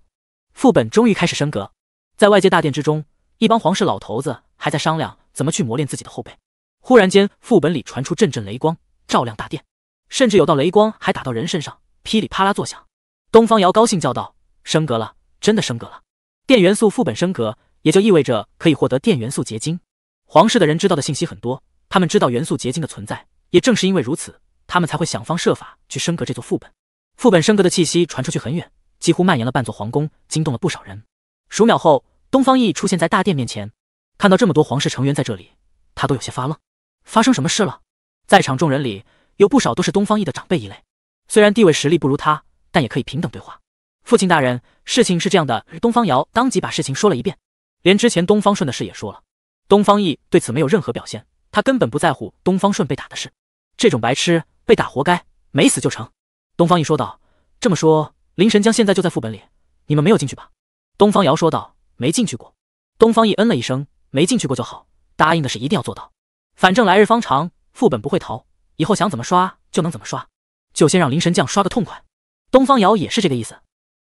副本终于开始升格。在外界大殿之中，一帮皇室老头子还在商量。怎么去磨练自己的后背？忽然间，副本里传出阵阵雷光，照亮大殿，甚至有道雷光还打到人身上，噼里啪啦作响。东方瑶高兴叫道：“升格了，真的升格了！电元素副本升格，也就意味着可以获得电元素结晶。”皇室的人知道的信息很多，他们知道元素结晶的存在，也正是因为如此，他们才会想方设法去升格这座副本。副本升格的气息传出去很远，几乎蔓延了半座皇宫，惊动了不少人。数秒后，东方逸出现在大殿面前。看到这么多皇室成员在这里，他都有些发愣。发生什么事了？在场众人里有不少都是东方毅的长辈一类，虽然地位实力不如他，但也可以平等对话。父亲大人，事情是这样的。东方瑶当即把事情说了一遍，连之前东方顺的事也说了。东方毅对此没有任何表现，他根本不在乎东方顺被打的事。这种白痴被打活该，没死就成。东方毅说道：“这么说，林神将现在就在副本里，你们没有进去吧？”东方瑶说道：“没进去过。”东方毅嗯了一声。没进去过就好，答应的事一定要做到。反正来日方长，副本不会逃，以后想怎么刷就能怎么刷，就先让灵神将刷个痛快。东方瑶也是这个意思。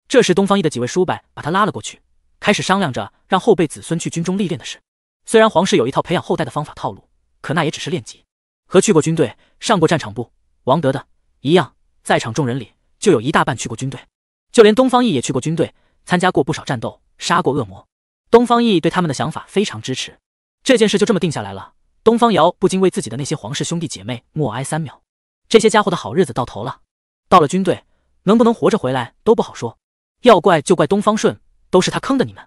这时，东方奕的几位叔伯把他拉了过去，开始商量着让后辈子孙去军中历练的事。虽然皇室有一套培养后代的方法套路，可那也只是练级，和去过军队、上过战场、不王德的一样。在场众人里，就有一大半去过军队，就连东方奕也去过军队，参加过不少战斗，杀过恶魔。东方逸对他们的想法非常支持，这件事就这么定下来了。东方瑶不禁为自己的那些皇室兄弟姐妹默哀三秒，这些家伙的好日子到头了，到了军队，能不能活着回来都不好说。要怪就怪东方顺，都是他坑的你们。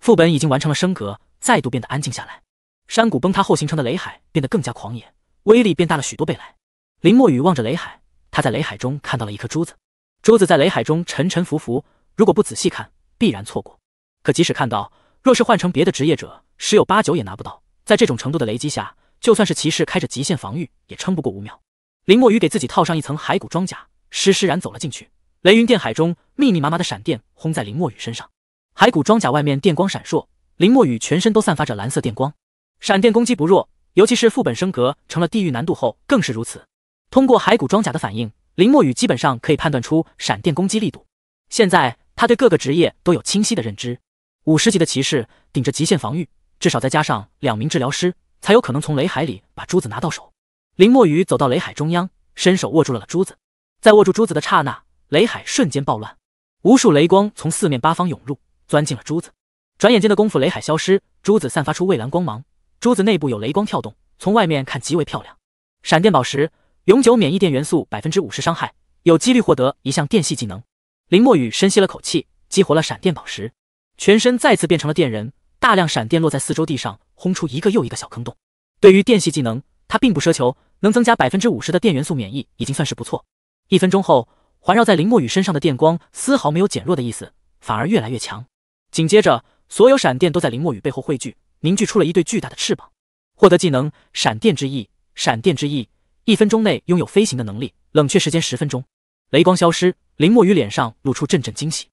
副本已经完成了升格，再度变得安静下来。山谷崩塌后形成的雷海变得更加狂野，威力变大了许多倍来。林墨雨望着雷海，他在雷海中看到了一颗珠子，珠子在雷海中沉沉浮浮，如果不仔细看，必然错过。可即使看到。若是换成别的职业者，十有八九也拿不到。在这种程度的雷击下，就算是骑士开着极限防御，也撑不过五秒。林墨雨给自己套上一层骸骨装甲，施施然走了进去。雷云电海中，密密麻麻的闪电轰在林墨雨身上，骸骨装甲外面电光闪烁，林墨雨全身都散发着蓝色电光。闪电攻击不弱，尤其是副本升格成了地狱难度后更是如此。通过骸骨装甲的反应，林墨雨基本上可以判断出闪电攻击力度。现在他对各个职业都有清晰的认知。五十级的骑士顶着极限防御，至少再加上两名治疗师，才有可能从雷海里把珠子拿到手。林墨雨走到雷海中央，伸手握住了珠子。在握住珠子的刹那，雷海瞬间暴乱，无数雷光从四面八方涌入，钻进了珠子。转眼间的功夫，雷海消失，珠子散发出蔚蓝光芒，珠子内部有雷光跳动，从外面看极为漂亮。闪电宝石，永久免疫电元素，百分之五十伤害，有几率获得一项电系技能。林墨雨深吸了口气，激活了闪电宝石。全身再次变成了电人，大量闪电落在四周地上，轰出一个又一个小坑洞。对于电系技能，他并不奢求，能增加百分之五十的电元素免疫已经算是不错。一分钟后，环绕在林墨雨身上的电光丝毫没有减弱的意思，反而越来越强。紧接着，所有闪电都在林墨雨背后汇聚，凝聚出了一对巨大的翅膀。获得技能：闪电之翼。闪电之翼，一分钟内拥有飞行的能力，冷却时间十分钟。雷光消失，林墨雨脸上露出阵阵惊喜。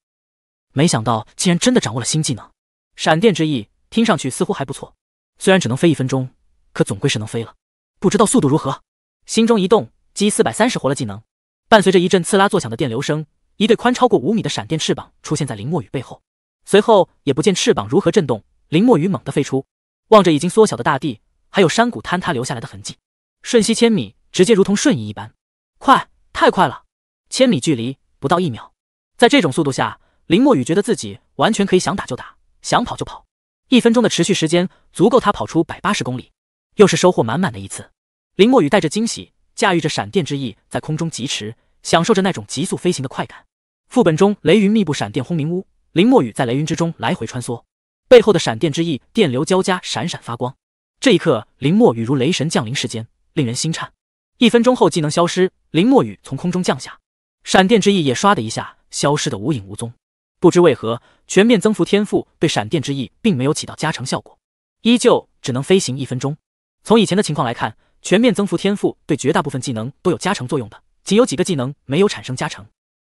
没想到竟然真的掌握了新技能，闪电之翼听上去似乎还不错。虽然只能飞一分钟，可总归是能飞了。不知道速度如何？心中一动，击四百三十活了技能。伴随着一阵刺啦作响的电流声，一对宽超过五米的闪电翅膀出现在林墨雨背后。随后也不见翅膀如何震动，林墨雨猛地飞出，望着已经缩小的大地，还有山谷坍塌留下来的痕迹，瞬息千米，直接如同瞬移一般。快，太快了！千米距离不到一秒，在这种速度下。林墨雨觉得自己完全可以想打就打，想跑就跑。一分钟的持续时间足够他跑出百八十公里，又是收获满满的一次。林墨雨带着惊喜驾驭着闪电之翼在空中疾驰，享受着那种急速飞行的快感。副本中雷云密布，闪电轰鸣，屋。林墨雨在雷云之中来回穿梭，背后的闪电之翼电流交加，闪闪发光。这一刻，林墨雨如雷神降临世间，令人心颤。一分钟后，技能消失，林墨雨从空中降下，闪电之翼也唰的一下消失的无影无踪。不知为何，全面增幅天赋对闪电之翼并没有起到加成效果，依旧只能飞行一分钟。从以前的情况来看，全面增幅天赋对绝大部分技能都有加成作用的，仅有几个技能没有产生加成，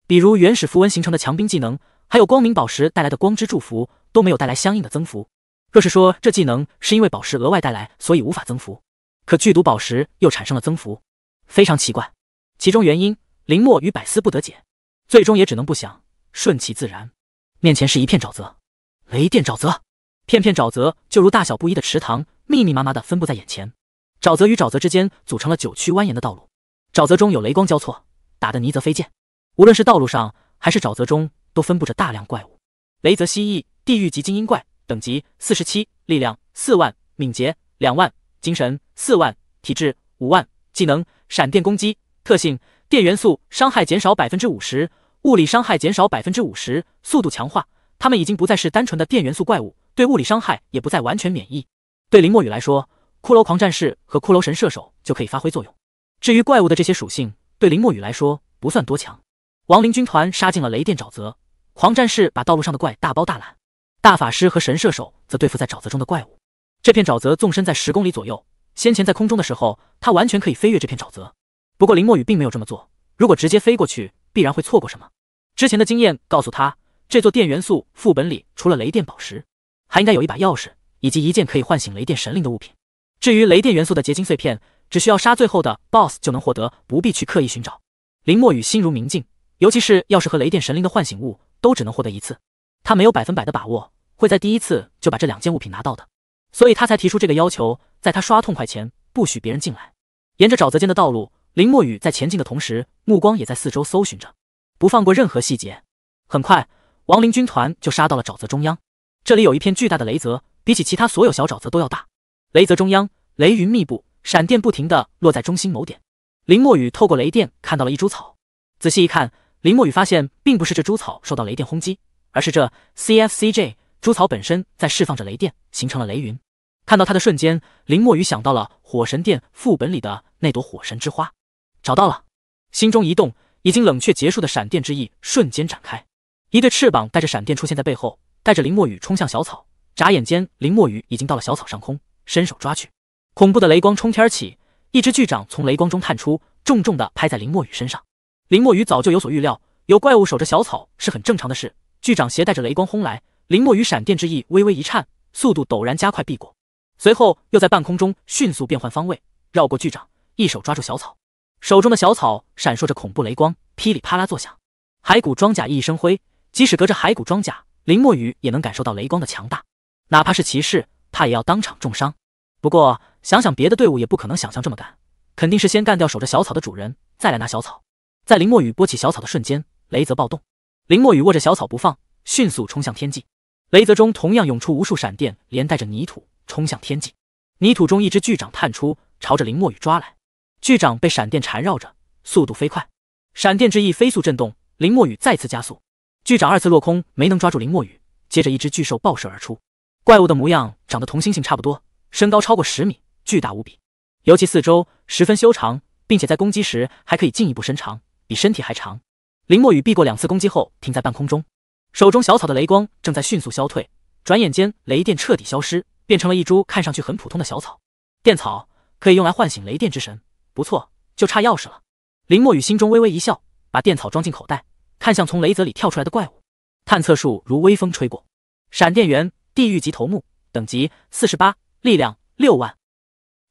比如原始符文形成的强兵技能，还有光明宝石带来的光之祝福都没有带来相应的增幅。若是说这技能是因为宝石额外带来，所以无法增幅，可剧毒宝石又产生了增幅，非常奇怪。其中原因，林墨与百思不得解，最终也只能不想，顺其自然。面前是一片沼泽，雷电沼泽，片片沼泽就如大小不一的池塘，密密麻麻的分布在眼前。沼泽与沼泽之间组成了九曲蜿蜒的道路，沼泽中有雷光交错，打得泥泽飞溅。无论是道路上还是沼泽中，都分布着大量怪物。雷泽蜥蜴，地狱级精英怪，等级四十七，力量四万，敏捷两万，精神四万，体质五万，技能闪电攻击，特性电元素伤害减少百分之五十。物理伤害减少百分之五十，速度强化。他们已经不再是单纯的电元素怪物，对物理伤害也不再完全免疫。对林墨雨来说，骷髅狂战士和骷髅神射手就可以发挥作用。至于怪物的这些属性，对林墨雨来说不算多强。亡灵军团杀进了雷电沼泽，狂战士把道路上的怪大包大揽，大法师和神射手则对付在沼泽中的怪物。这片沼泽纵深在十公里左右，先前在空中的时候，他完全可以飞越这片沼泽。不过林墨雨并没有这么做，如果直接飞过去。必然会错过什么？之前的经验告诉他，这座电元素副本里除了雷电宝石，还应该有一把钥匙，以及一件可以唤醒雷电神灵的物品。至于雷电元素的结晶碎片，只需要杀最后的 BOSS 就能获得，不必去刻意寻找。林墨雨心如明镜，尤其是钥匙和雷电神灵的唤醒物，都只能获得一次，他没有百分百的把握会在第一次就把这两件物品拿到的，所以他才提出这个要求，在他刷痛快前，不许别人进来。沿着沼泽间的道路。林墨雨在前进的同时，目光也在四周搜寻着，不放过任何细节。很快，亡灵军团就杀到了沼泽中央。这里有一片巨大的雷泽，比起其他所有小沼泽都要大。雷泽中央，雷云密布，闪电不停的落在中心某点。林墨雨透过雷电看到了一株草，仔细一看，林墨雨发现，并不是这株草受到雷电轰击，而是这 C F C J 株草本身在释放着雷电，形成了雷云。看到它的瞬间，林墨雨想到了火神殿副本里的那朵火神之花。找到了，心中一动，已经冷却结束的闪电之翼瞬间展开，一对翅膀带着闪电出现在背后，带着林墨雨冲向小草。眨眼间，林墨雨已经到了小草上空，伸手抓去。恐怖的雷光冲天起，一只巨掌从雷光中探出，重重的拍在林墨雨身上。林墨雨早就有所预料，有怪物守着小草是很正常的事。巨掌携带着雷光轰来，林墨雨闪电之翼微微一颤，速度陡然加快避过，随后又在半空中迅速变换方位，绕过巨掌，一手抓住小草。手中的小草闪烁着恐怖雷光，噼里啪啦作响，骸骨装甲熠熠生辉。即使隔着骸骨装甲，林墨雨也能感受到雷光的强大，哪怕是骑士，怕也要当场重伤。不过想想别的队伍也不可能想象这么干，肯定是先干掉守着小草的主人，再来拿小草。在林墨雨拨起小草的瞬间，雷泽暴动。林墨雨握着小草不放，迅速冲向天际。雷泽中同样涌出无数闪电，连带着泥土冲向天际。泥土中一只巨掌探出，朝着林墨雨抓来。巨掌被闪电缠绕着，速度飞快，闪电之翼飞速震动。林墨雨再次加速，巨掌二次落空，没能抓住林墨雨。接着，一只巨兽爆射而出，怪物的模样长得同猩猩差不多，身高超过十米，巨大无比。尤其四周十分修长，并且在攻击时还可以进一步伸长，比身体还长。林墨雨避过两次攻击后，停在半空中，手中小草的雷光正在迅速消退，转眼间雷电彻底消失，变成了一株看上去很普通的小草。电草可以用来唤醒雷电之神。不错，就差钥匙了。林墨雨心中微微一笑，把电草装进口袋，看向从雷泽里跳出来的怪物。探测术如微风吹过。闪电猿，地狱级头目，等级四十八，力量六万，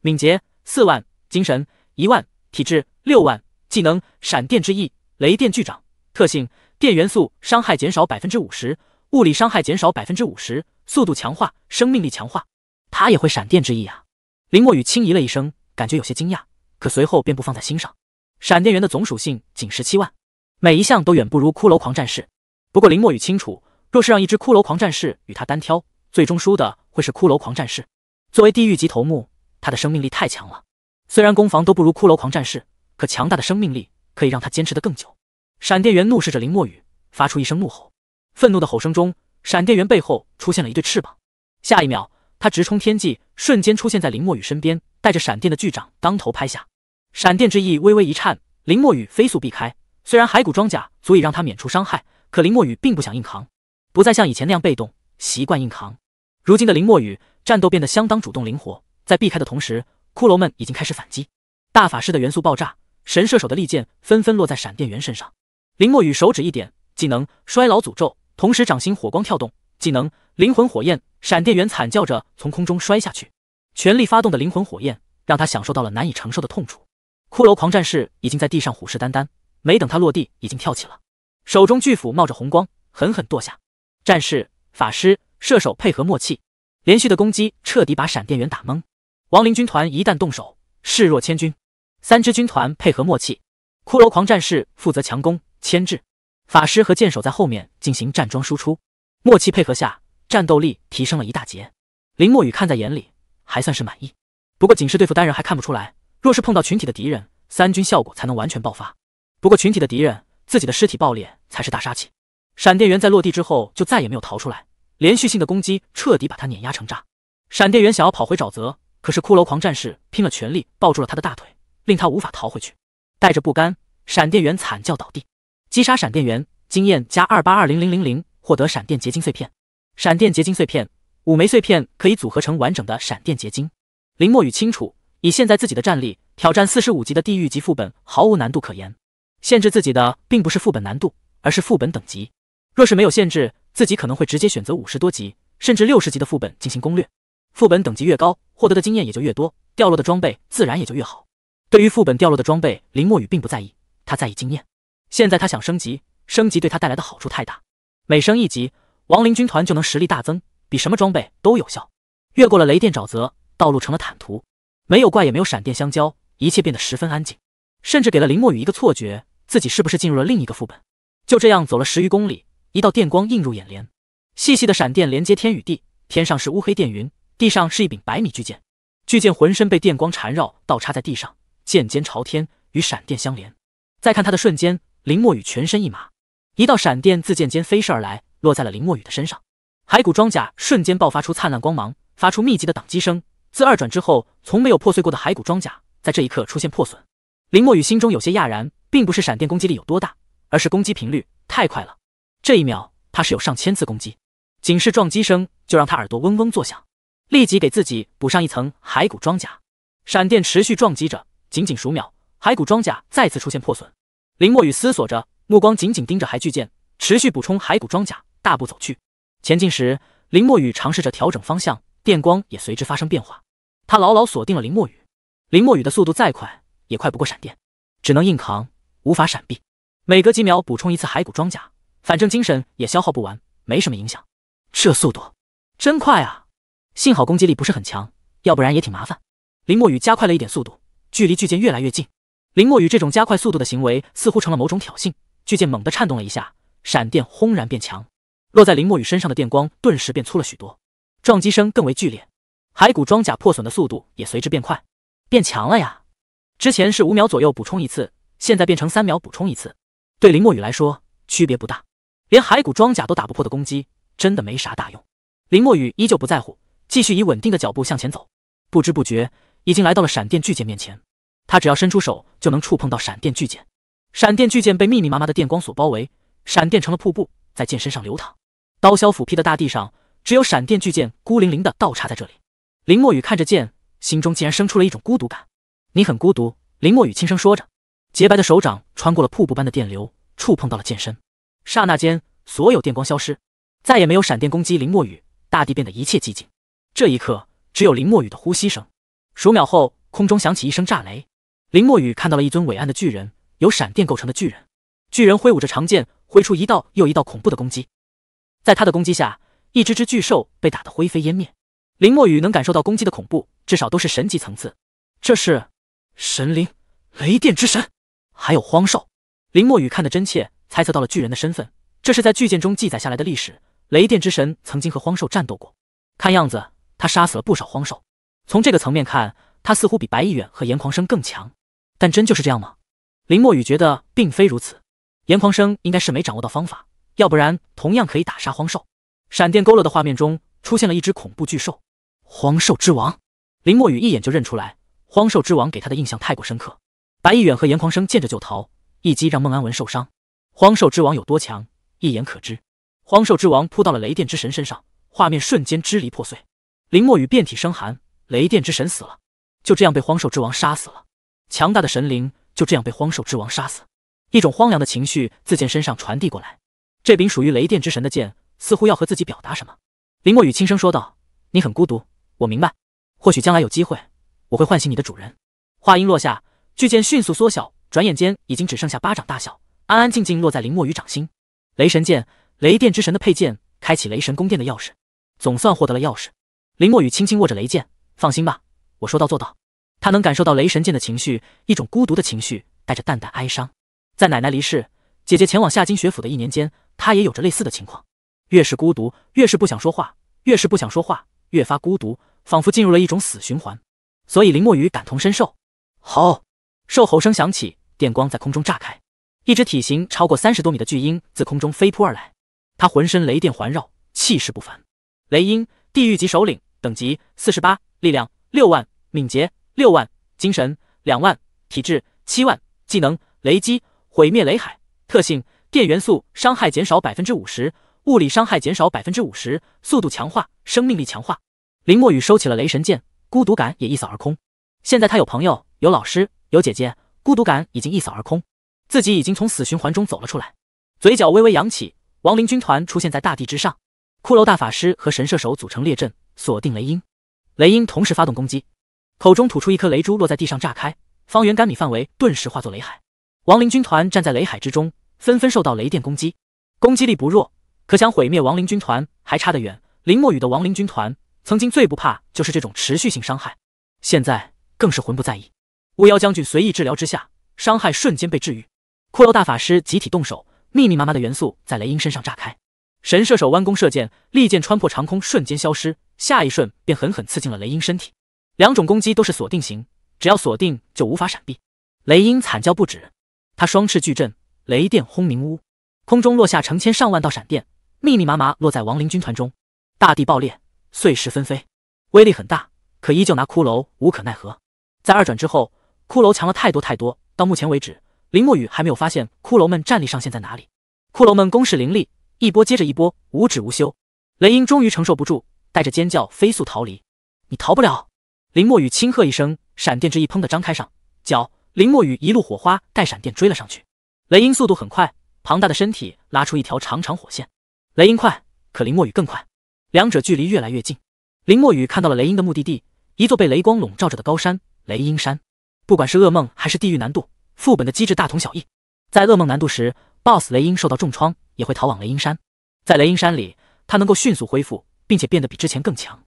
敏捷四万，精神一万，体质六万，技能闪电之翼、雷电巨掌，特性电元素伤害减少百分之五十，物理伤害减少百分之五十，速度强化，生命力强化。他也会闪电之翼啊！林墨雨轻咦了一声，感觉有些惊讶。可随后便不放在心上。闪电猿的总属性仅十七万，每一项都远不如骷髅狂战士。不过林墨雨清楚，若是让一只骷髅狂战士与他单挑，最终输的会是骷髅狂战士。作为地狱级头目，他的生命力太强了。虽然攻防都不如骷髅狂战士，可强大的生命力可以让他坚持得更久。闪电猿怒视着林墨雨，发出一声怒吼。愤怒的吼声中，闪电猿背后出现了一对翅膀。下一秒，他直冲天际，瞬间出现在林墨雨身边。带着闪电的巨掌当头拍下，闪电之翼微微一颤，林墨雨飞速避开。虽然骸骨装甲足以让他免除伤害，可林墨雨并不想硬扛，不再像以前那样被动，习惯硬扛。如今的林墨雨战斗变得相当主动灵活，在避开的同时，骷髅们已经开始反击。大法师的元素爆炸，神射手的利剑纷纷落在闪电猿身上。林墨雨手指一点，技能衰老诅咒，同时掌心火光跳动，技能灵魂火焰。闪电猿惨叫着从空中摔下去。全力发动的灵魂火焰，让他享受到了难以承受的痛楚。骷髅狂战士已经在地上虎视眈眈，没等他落地，已经跳起了，手中巨斧冒着红光，狠狠剁下。战士、法师、射手配合默契，连续的攻击彻底把闪电猿打懵。亡灵军团一旦动手，势若千军。三支军团配合默契，骷髅狂战士负责强攻牵制，法师和剑手在后面进行站桩输出。默契配合下，战斗力提升了一大截。林墨雨看在眼里。还算是满意，不过仅是对付单人还看不出来，若是碰到群体的敌人，三军效果才能完全爆发。不过群体的敌人，自己的尸体爆裂才是大杀器。闪电猿在落地之后就再也没有逃出来，连续性的攻击彻底把他碾压成渣。闪电猿想要跑回沼泽，可是骷髅狂战士拼了全力抱住了他的大腿，令他无法逃回去。带着不甘，闪电猿惨叫倒地。击杀闪电猿，经验加二八二零零零零，获得闪电结晶碎片。闪电结晶碎片。五枚碎片可以组合成完整的闪电结晶。林墨雨清楚，以现在自己的战力，挑战四十五级的地狱级副本毫无难度可言。限制自己的并不是副本难度，而是副本等级。若是没有限制，自己可能会直接选择五十多级甚至六十级的副本进行攻略。副本等级越高，获得的经验也就越多，掉落的装备自然也就越好。对于副本掉落的装备，林墨雨并不在意，他在意经验。现在他想升级，升级对他带来的好处太大，每升一级，亡灵军团就能实力大增。比什么装备都有效。越过了雷电沼泽，道路成了坦途，没有怪，也没有闪电相交，一切变得十分安静，甚至给了林墨雨一个错觉，自己是不是进入了另一个副本？就这样走了十余公里，一道电光映入眼帘，细细的闪电连接天与地，天上是乌黑电云，地上是一柄百米巨剑，巨剑浑身被电光缠绕，倒插在地上，剑尖朝天，与闪电相连。再看他的瞬间，林墨雨全身一麻，一道闪电自剑尖飞射而来，落在了林墨雨的身上。骸骨装甲瞬间爆发出灿烂光芒，发出密集的挡击声。自二转之后，从没有破碎过的骸骨装甲，在这一刻出现破损。林墨雨心中有些讶然，并不是闪电攻击力有多大，而是攻击频率太快了。这一秒，他是有上千次攻击，仅是撞击声就让他耳朵嗡嗡作响。立即给自己补上一层骸骨装甲。闪电持续撞击着，仅仅数秒，骸骨装甲再次出现破损。林墨雨思索着，目光紧紧盯着骸巨剑，持续补充骸骨装甲，大步走去。前进时，林墨雨尝试着调整方向，电光也随之发生变化。他牢牢锁定了林墨雨，林墨雨的速度再快也快不过闪电，只能硬扛，无法闪避。每隔几秒补充一次骸骨装甲，反正精神也消耗不完，没什么影响。这速度真快啊！幸好攻击力不是很强，要不然也挺麻烦。林墨雨加快了一点速度，距离巨剑越来越近。林墨雨这种加快速度的行为似乎成了某种挑衅，巨剑猛地颤动了一下，闪电轰然变强。落在林墨雨身上的电光顿时变粗了许多，撞击声更为剧烈，骸骨装甲破损的速度也随之变快，变强了呀！之前是五秒左右补充一次，现在变成三秒补充一次。对林墨雨来说，区别不大，连骸骨装甲都打不破的攻击，真的没啥大用。林墨雨依旧不在乎，继续以稳定的脚步向前走，不知不觉已经来到了闪电巨剑面前。他只要伸出手，就能触碰到闪电巨剑。闪电巨剑被密密麻麻的电光所包围，闪电成了瀑布。在剑身上流淌，刀削斧劈的大地上，只有闪电巨剑孤零零的倒插在这里。林墨雨看着剑，心中竟然生出了一种孤独感。你很孤独，林墨雨轻声说着。洁白的手掌穿过了瀑布般的电流，触碰到了剑身。刹那间，所有电光消失，再也没有闪电攻击林墨雨，大地变得一切寂静。这一刻，只有林墨雨的呼吸声。数秒后，空中响起一声炸雷，林墨雨看到了一尊伟岸的巨人，由闪电构成的巨人。巨人挥舞着长剑，挥出一道又一道恐怖的攻击。在他的攻击下，一只只巨兽被打得灰飞烟灭。林墨雨能感受到攻击的恐怖，至少都是神级层次。这是神灵雷电之神，还有荒兽。林墨雨看得真切，猜测到了巨人的身份。这是在巨剑中记载下来的历史，雷电之神曾经和荒兽战斗过。看样子，他杀死了不少荒兽。从这个层面看，他似乎比白逸远和严狂生更强。但真就是这样吗？林墨雨觉得并非如此。严狂生应该是没掌握到方法，要不然同样可以打杀荒兽。闪电勾勒的画面中出现了一只恐怖巨兽——荒兽之王。林墨雨一眼就认出来，荒兽之王给他的印象太过深刻。白逸远和严狂生见着就逃，一击让孟安文受伤。荒兽之王有多强，一眼可知。荒兽之王扑到了雷电之神身上，画面瞬间支离破碎。林墨雨遍体生寒，雷电之神死了，就这样被荒兽之王杀死了。强大的神灵就这样被荒兽之王杀死。一种荒凉的情绪自剑身上传递过来，这柄属于雷电之神的剑似乎要和自己表达什么。林墨雨轻声说道：“你很孤独，我明白。或许将来有机会，我会唤醒你的主人。”话音落下，巨剑迅速缩小，转眼间已经只剩下巴掌大小，安安静静落在林墨雨掌心。雷神剑，雷电之神的佩剑，开启雷神宫殿的钥匙。总算获得了钥匙。林墨雨轻轻握着雷剑，放心吧，我说到做到。他能感受到雷神剑的情绪，一种孤独的情绪，带着淡淡哀伤。在奶奶离世、姐姐前往夏金学府的一年间，她也有着类似的情况。越是孤独，越是不想说话；越是不想说话，越发孤独，仿佛进入了一种死循环。所以林墨雨感同身受。吼！兽吼声响起，电光在空中炸开，一只体型超过三十多米的巨鹰自空中飞扑而来。它浑身雷电环绕，气势不凡。雷鹰，地狱级首领，等级四十八，力量六万，敏捷六万，精神两万，体质七万，技能雷击。毁灭雷海特性：电元素伤害减少百分之五十，物理伤害减少百分之五十，速度强化，生命力强化。林墨雨收起了雷神剑，孤独感也一扫而空。现在他有朋友，有老师，有姐姐，孤独感已经一扫而空，自己已经从死循环中走了出来。嘴角微微扬起，亡灵军团出现在大地之上，骷髅大法师和神射手组成列阵，锁定雷鹰。雷鹰同时发动攻击，口中吐出一颗雷珠，落在地上炸开，方圆干米范围顿时化作雷海。亡灵军团站在雷海之中，纷纷受到雷电攻击，攻击力不弱，可想毁灭亡灵军团还差得远。林墨雨的亡灵军团曾经最不怕就是这种持续性伤害，现在更是浑不在意。巫妖将军随意治疗之下，伤害瞬间被治愈。骷髅大法师集体动手，密密麻麻的元素在雷鹰身上炸开。神射手弯弓射箭，利箭穿破长空，瞬间消失，下一瞬便狠狠刺进了雷鹰身体。两种攻击都是锁定型，只要锁定就无法闪避。雷鹰惨叫不止。他双翅巨震，雷电轰鸣，呜，空中落下成千上万道闪电，密密麻麻落在亡灵军团中，大地爆裂，碎石纷飞，威力很大，可依旧拿骷髅无可奈何。在二转之后，骷髅强了太多太多，到目前为止，林墨雨还没有发现骷髅们战力上限在哪里。骷髅们攻势凌厉，一波接着一波，无止无休。雷鹰终于承受不住，带着尖叫飞速逃离。你逃不了！林墨雨轻喝一声，闪电之翼砰的张开上脚。林墨雨一路火花带闪电追了上去，雷音速度很快，庞大的身体拉出一条长长火线。雷音快，可林墨雨更快，两者距离越来越近。林墨雨看到了雷音的目的地，一座被雷光笼罩着的高山——雷音山。不管是噩梦还是地狱难度，副本的机制大同小异。在噩梦难度时，BOSS 雷音受到重创也会逃往雷音山。在雷音山里，他能够迅速恢复，并且变得比之前更强。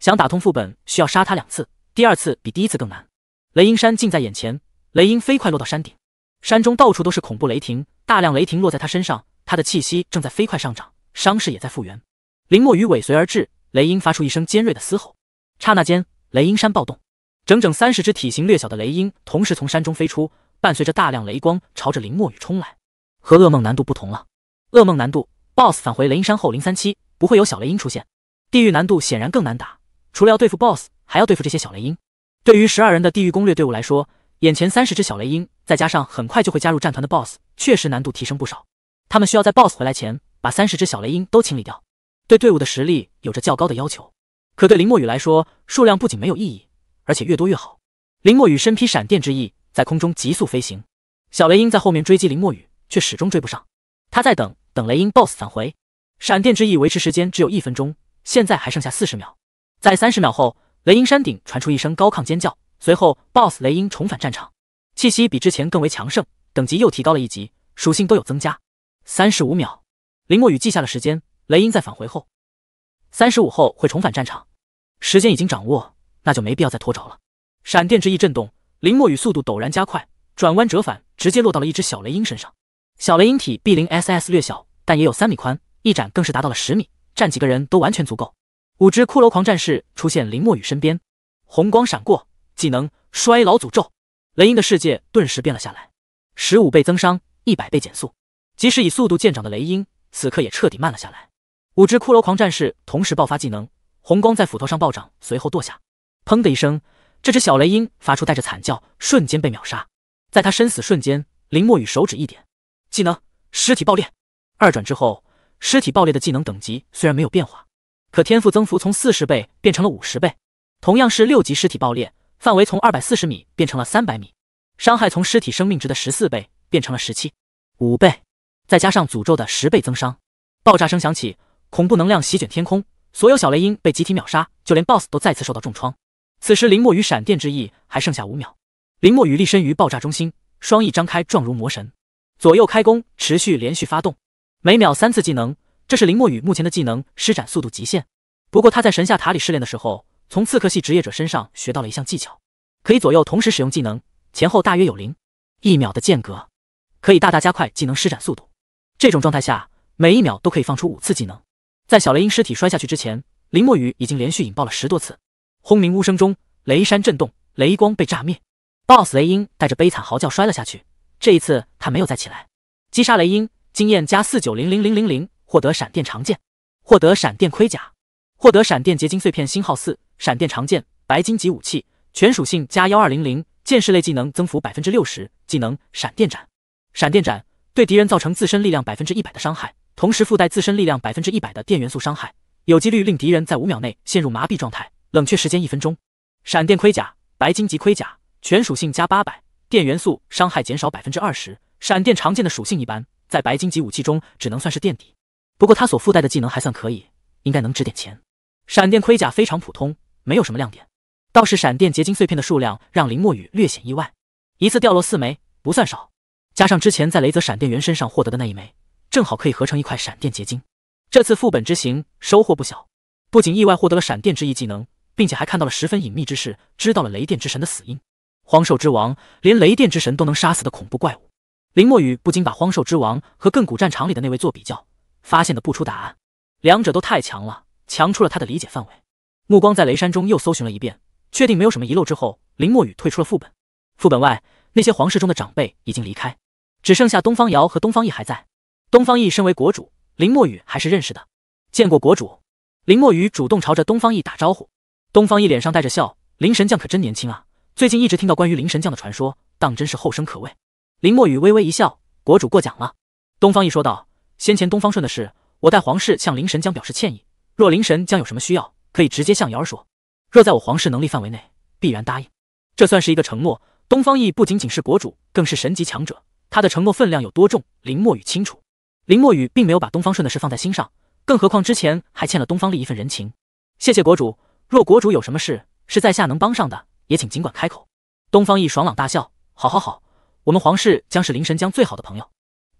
想打通副本，需要杀他两次，第二次比第一次更难。雷音山近在眼前。雷音飞快落到山顶，山中到处都是恐怖雷霆，大量雷霆落在他身上，他的气息正在飞快上涨，伤势也在复原。林墨雨尾随而至，雷音发出一声尖锐的嘶吼，刹那间，雷音山暴动，整整三十只体型略小的雷音同时从山中飞出，伴随着大量雷光朝着林墨雨冲来。和噩梦难度不同了，噩梦难度 boss 返回雷音山后零三七不会有小雷音出现，地狱难度显然更难打，除了要对付 boss 还要对付这些小雷音。对于十二人的地狱攻略队伍来说。眼前三十只小雷鹰，再加上很快就会加入战团的 boss，确实难度提升不少。他们需要在 boss 回来前把三十只小雷鹰都清理掉，对队伍的实力有着较高的要求。可对林墨雨来说，数量不仅没有意义，而且越多越好。林墨雨身披闪电之翼，在空中急速飞行，小雷鹰在后面追击林墨雨，却始终追不上。他在等等雷鹰 boss 返回，闪电之翼维持时间只有一分钟，现在还剩下四十秒。在三十秒后，雷鹰山顶传出一声高亢尖叫。随后，BOSS 雷鹰重返战场，气息比之前更为强盛，等级又提高了一级，属性都有增加。三十五秒，林墨雨记下了时间。雷鹰在返回后，三十五后会重返战场，时间已经掌握，那就没必要再拖着了。闪电之翼震动，林墨雨速度陡然加快，转弯折返，直接落到了一只小雷鹰身上。小雷鹰体 B 0 S S，略小，但也有三米宽，翼展更是达到了十米，站几个人都完全足够。五只骷髅狂战士出现林墨雨身边，红光闪过。技能衰老诅咒，雷鹰的世界顿时变了下来。十五倍增伤，一百倍减速。即使以速度见长的雷鹰，此刻也彻底慢了下来。五只骷髅狂战士同时爆发技能，红光在斧头上暴涨，随后剁下。砰的一声，这只小雷鹰发出带着惨叫，瞬间被秒杀。在他身死瞬间，林墨雨手指一点，技能尸体爆裂。二转之后，尸体爆裂的技能等级虽然没有变化，可天赋增幅从四十倍变成了五十倍。同样是六级尸体爆裂。范围从二百四十米变成了三百米，伤害从尸体生命值的十四倍变成了十七五倍，再加上诅咒的十倍增伤。爆炸声响起，恐怖能量席卷天空，所有小雷音被集体秒杀，就连 BOSS 都再次受到重创。此时，林墨雨闪电之翼还剩下五秒。林墨雨立身于爆炸中心，双翼张开，状如魔神，左右开弓，持续连续发动，每秒三次技能。这是林墨雨目前的技能施展速度极限。不过他在神下塔里试炼的时候。从刺客系职业者身上学到了一项技巧，可以左右同时使用技能，前后大约有零一秒的间隔，可以大大加快技能施展速度。这种状态下，每一秒都可以放出五次技能。在小雷音尸体摔下去之前，林墨雨已经连续引爆了十多次。轰鸣呜声中，雷山震动，雷光被炸灭，BOSS 雷鹰带着悲惨嚎叫摔了下去。这一次，他没有再起来。击杀雷鹰，经验加四九0零零零零，获得闪电长剑，获得闪电盔甲。获得闪电结晶碎片星号四，闪电长剑，白金级武器，全属性加幺二零零，剑士类技能增幅百分之六十，技能闪电斩。闪电斩对敌人造成自身力量百分之一百的伤害，同时附带自身力量百分之一百的电元素伤害，有几率令敌人在五秒内陷入麻痹状态，冷却时间一分钟。闪电盔甲，白金级盔甲，全属性加八百，电元素伤害减少百分之二十。闪电长剑的属性一般，在白金级武器中只能算是垫底，不过它所附带的技能还算可以，应该能值点钱。闪电盔甲非常普通，没有什么亮点，倒是闪电结晶碎片的数量让林墨雨略显意外，一次掉落四枚，不算少。加上之前在雷泽闪电猿身上获得的那一枚，正好可以合成一块闪电结晶。这次副本之行收获不小，不仅意外获得了闪电之翼技能，并且还看到了十分隐秘之事，知道了雷电之神的死因。荒兽之王，连雷电之神都能杀死的恐怖怪物，林墨雨不禁把荒兽之王和亘古战场里的那位做比较，发现的不出答案，两者都太强了。强出了他的理解范围，目光在雷山中又搜寻了一遍，确定没有什么遗漏之后，林墨雨退出了副本。副本外，那些皇室中的长辈已经离开，只剩下东方瑶和东方逸还在。东方逸身为国主，林墨雨还是认识的。见过国主，林墨雨主动朝着东方逸打招呼。东方逸脸上带着笑，林神将可真年轻啊！最近一直听到关于林神将的传说，当真是后生可畏。林墨雨微微一笑，国主过奖了。东方逸说道：“先前东方顺的事，我代皇室向林神将表示歉意。”若灵神将有什么需要，可以直接向瑶儿说。若在我皇室能力范围内，必然答应。这算是一个承诺。东方奕不仅仅是国主，更是神级强者，他的承诺分量有多重，林墨雨清楚。林墨雨并没有把东方顺的事放在心上，更何况之前还欠了东方丽一份人情。谢谢国主。若国主有什么事是在下能帮上的，也请尽管开口。东方奕爽朗大笑：“好，好，好！我们皇室将是灵神将最好的朋友。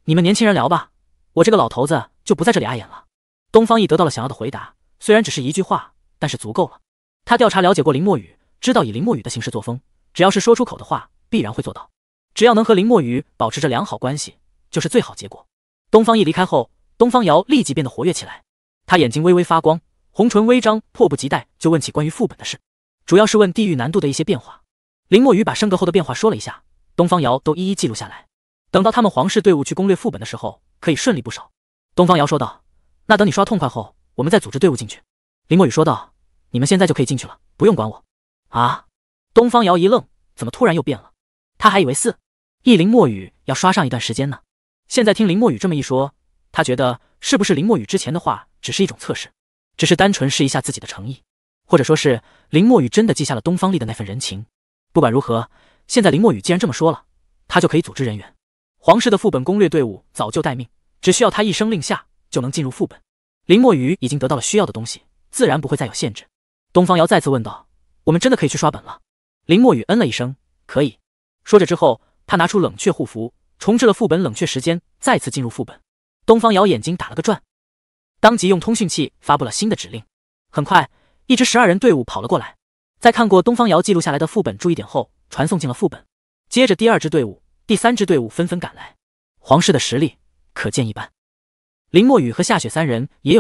你们年轻人聊吧，我这个老头子就不在这里碍眼了。”东方毅得到了想要的回答，虽然只是一句话，但是足够了。他调查了解过林墨雨，知道以林墨雨的行事作风，只要是说出口的话，必然会做到。只要能和林墨雨保持着良好关系，就是最好结果。东方毅离开后，东方瑶立即变得活跃起来，他眼睛微微发光，红唇微张，迫不及待就问起关于副本的事，主要是问地狱难度的一些变化。林墨雨把升格后的变化说了一下，东方瑶都一一记录下来。等到他们皇室队伍去攻略副本的时候，可以顺利不少。东方瑶说道。那等你刷痛快后，我们再组织队伍进去。”林墨雨说道，“你们现在就可以进去了，不用管我。”啊！东方瑶一愣，怎么突然又变了？他还以为四一林墨雨要刷上一段时间呢。现在听林墨雨这么一说，他觉得是不是林墨雨之前的话只是一种测试，只是单纯试一下自己的诚意，或者说是林墨雨真的记下了东方丽的那份人情。不管如何，现在林墨雨既然这么说了，他就可以组织人员。皇室的副本攻略队伍早就待命，只需要他一声令下。就能进入副本。林墨雨已经得到了需要的东西，自然不会再有限制。东方瑶再次问道：“我们真的可以去刷本了？”林墨雨嗯了一声：“可以。”说着之后，他拿出冷却护符，重置了副本冷却时间，再次进入副本。东方瑶眼睛打了个转，当即用通讯器发布了新的指令。很快，一支十二人队伍跑了过来，在看过东方瑶记录下来的副本注意点后，传送进了副本。接着，第二支队伍、第三支队伍纷纷赶来。皇室的实力可见一斑。林墨雨和夏雪三人也有。